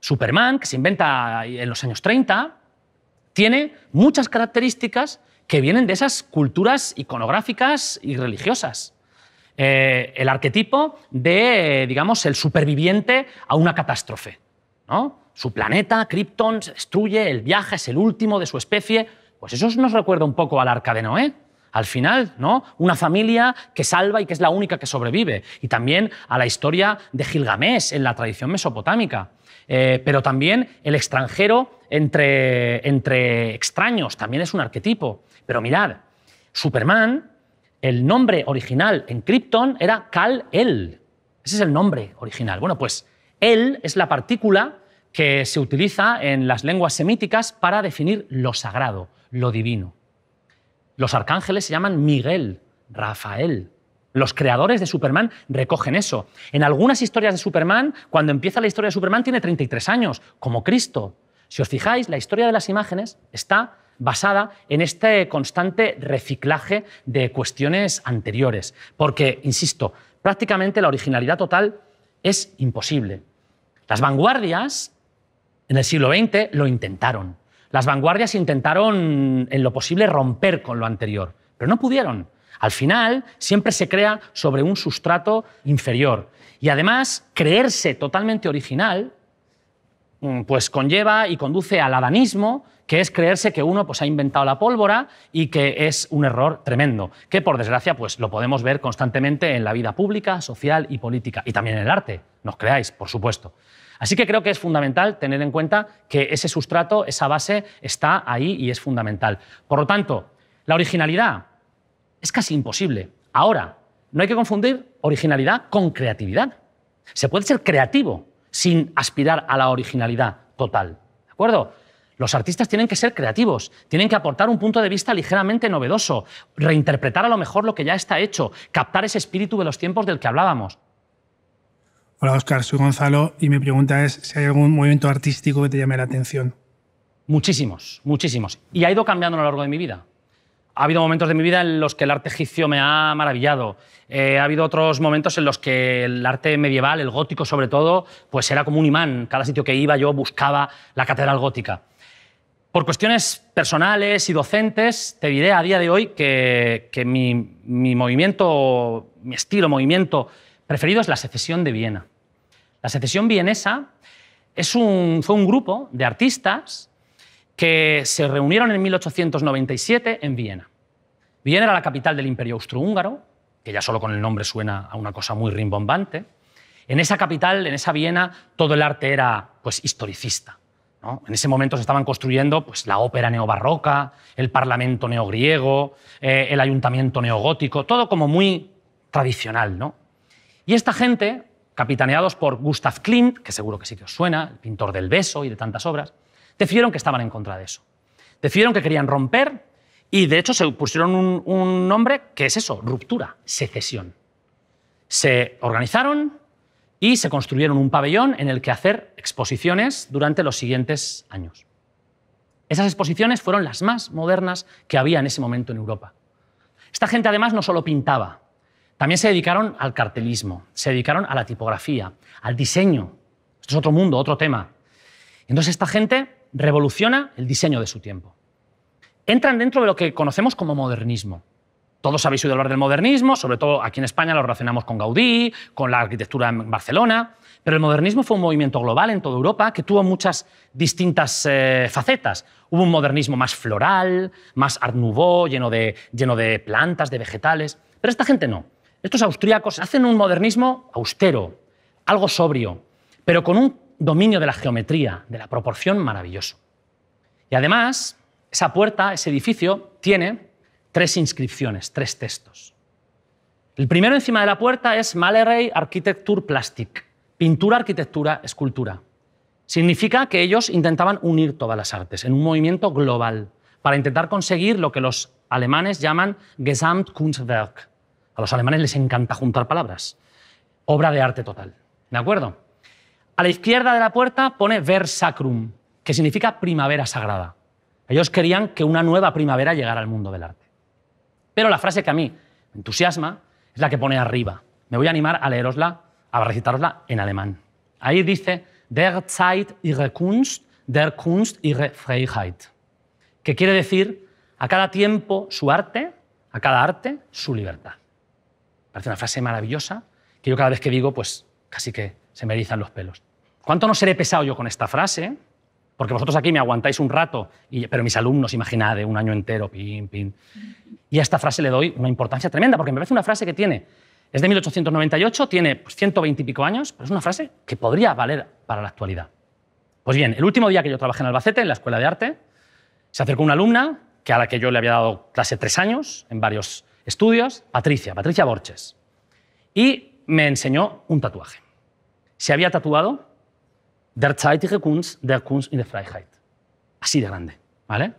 Superman, que se inventa en los años 30, tiene muchas características que vienen de esas culturas iconográficas y religiosas. Eh, el arquetipo de, digamos, el superviviente a una catástrofe. ¿no? Su planeta, Krypton, se destruye, el viaje es el último de su especie. Pues eso nos recuerda un poco al arca de Noé. Al final, ¿no? Una familia que salva y que es la única que sobrevive. Y también a la historia de Gilgamesh en la tradición mesopotámica. Eh, pero también el extranjero entre, entre extraños, también es un arquetipo. Pero mirad, Superman el nombre original en Krypton era Kal-El. Ese es el nombre original. Bueno, pues El es la partícula que se utiliza en las lenguas semíticas para definir lo sagrado, lo divino. Los arcángeles se llaman Miguel, Rafael. Los creadores de Superman recogen eso. En algunas historias de Superman, cuando empieza la historia de Superman, tiene 33 años, como Cristo. Si os fijáis, la historia de las imágenes está basada en este constante reciclaje de cuestiones anteriores. Porque, insisto, prácticamente la originalidad total es imposible. Las vanguardias en el siglo XX lo intentaron. Las vanguardias intentaron en lo posible romper con lo anterior, pero no pudieron. Al final, siempre se crea sobre un sustrato inferior. Y además, creerse totalmente original mm, pues conlleva y conduce al adanismo que es creerse que uno pues, ha inventado la pólvora y que es un error tremendo, que por desgracia pues, lo podemos ver constantemente en la vida pública, social y política, y también en el arte, nos creáis, por supuesto. Así que creo que es fundamental tener en cuenta que ese sustrato, esa base, está ahí y es fundamental. Por lo tanto, la originalidad es casi imposible. Ahora, no hay que confundir originalidad con creatividad. Se puede ser creativo sin aspirar a la originalidad total. ¿De acuerdo? Los artistas tienen que ser creativos, tienen que aportar un punto de vista ligeramente novedoso, reinterpretar a lo mejor lo que ya está hecho, captar ese espíritu de los tiempos del que hablábamos. Hola, Oscar, soy Gonzalo y mi pregunta es si hay algún movimiento artístico que te llame la atención. Muchísimos, muchísimos. Y ha ido cambiando a lo largo de mi vida. Ha habido momentos de mi vida en los que el arte egipcio me ha maravillado. Eh, ha habido otros momentos en los que el arte medieval, el gótico sobre todo, pues era como un imán. Cada sitio que iba yo buscaba la catedral gótica. Por cuestiones personales y docentes, te diré a día de hoy que, mi, mi, movimiento, mi estilo, movimiento preferido es la secesión de Viena. La secesión vienesa es un, fue un grupo de artistas que se reunieron en 1897 en Viena. Viena era la capital del imperio austrohúngaro, que ya solo con el nombre suena a una cosa muy rimbombante. En esa capital, en esa Viena, todo el arte era pues, historicista en ese momento se estaban construyendo pues, la ópera neobarroca, el parlamento neogriego, eh, el ayuntamiento neogótico, todo como muy tradicional. ¿no? Y esta gente, capitaneados por Gustav Klimt, que seguro que sí que os suena, el pintor del beso y de tantas obras, decidieron que estaban en contra de eso. Decidieron que querían romper y de hecho se pusieron un nombre que es eso, ruptura, secesión. Se organizaron, y se construyeron un pabellón en el que hacer exposiciones durante los siguientes años. Esas exposiciones fueron las más modernas que había en ese momento en Europa. Esta gente además no solo pintaba, también se dedicaron al cartelismo, se dedicaron a la tipografía, al diseño. Esto es otro mundo, otro tema. Entonces esta gente revoluciona el diseño de su tiempo. Entran dentro de lo que conocemos como modernismo. Todos habéis oído hablar del modernismo, sobre todo aquí en España lo relacionamos con Gaudí, con la arquitectura en Barcelona, pero el modernismo fue un movimiento global en toda Europa que tuvo muchas distintas eh, facetas. Hubo un modernismo más floral, más art nouveau, lleno de, lleno de plantas, de vegetales, pero esta gente no. Estos austríacos hacen un modernismo austero, algo sobrio, pero con un dominio de la geometría, de la proporción maravilloso. Y además, esa puerta, ese edificio, tiene tres inscripciones, tres textos. El primero encima de la puerta es Malerey Architecture Plastik. pintura, arquitectura, escultura. Significa que ellos intentaban unir todas las artes en un movimiento global para intentar conseguir lo que los alemanes llaman Gesamtkunstwerk. A los alemanes les encanta juntar palabras. Obra de arte total. ¿De acuerdo? A la izquierda de la puerta pone Ver Sacrum, que significa primavera sagrada. Ellos querían que una nueva primavera llegara al mundo del arte. Pero la frase que a mí me entusiasma es la que pone arriba. Me voy a animar a leerosla, a recitarosla en alemán. Ahí dice, der Zeit ihre Kunst, der Kunst ihre Freiheit. Que quiere decir, a cada tiempo su arte, a cada arte su libertad. Parece una frase maravillosa que yo cada vez que digo, pues casi que se me erizan los pelos. ¿Cuánto no seré pesado yo con esta frase? Porque vosotros aquí me aguantáis un rato, pero mis alumnos, imaginad, de eh, un año entero, pim, pim. Y a esta frase le doy una importancia tremenda, porque me parece una frase que tiene, es de 1898, tiene 120 pues, y pico años, pero es una frase que podría valer para la actualidad. Pues bien, el último día que yo trabajé en Albacete, en la Escuela de Arte, se acercó una alumna que a la que yo le había dado clase tres años en varios estudios, Patricia, Patricia Borches, y me enseñó un tatuaje. Se había tatuado Der zeitige Kunst, der Kunst in der Freiheit. Así de grande, ¿vale?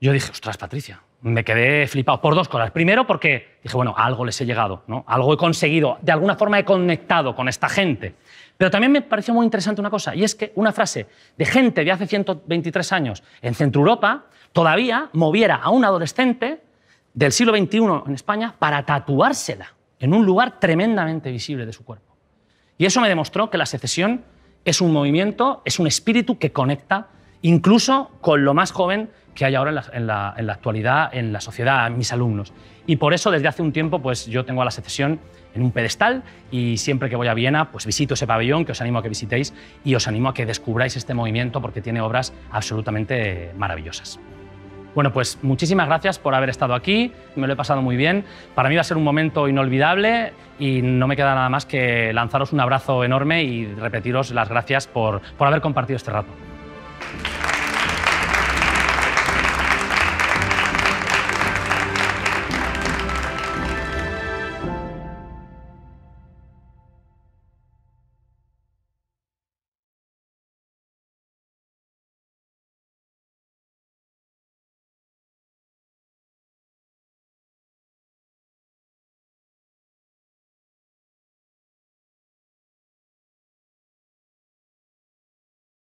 Yo dije, ostras, Patricia, me quedé flipado por dos cosas. Primero, porque dije, bueno, algo les he llegado, ¿no? Algo he conseguido, de alguna forma he conectado con esta gente. Pero también me pareció muy interesante una cosa, y es que una frase de gente de hace 123 años en Centro Europa todavía moviera a un adolescente del siglo XXI en España para tatuársela en un lugar tremendamente visible de su cuerpo. Y eso me demostró que la secesión es un movimiento, es un espíritu que conecta incluso con lo más joven que hay ahora en la, actualidad, en la sociedad, mis alumnos. Y por eso desde hace un tiempo pues, yo tengo a la secesión en un pedestal y siempre que voy a Viena pues visito ese pabellón que os animo a que visitéis y os animo a que descubráis este movimiento porque tiene obras absolutamente maravillosas. Bueno, pues muchísimas gracias por haber estado aquí, me lo he pasado muy bien. Para mí va a ser un momento inolvidable y no me queda nada más que lanzaros un abrazo enorme y repetiros las gracias por, por haber compartido este rato.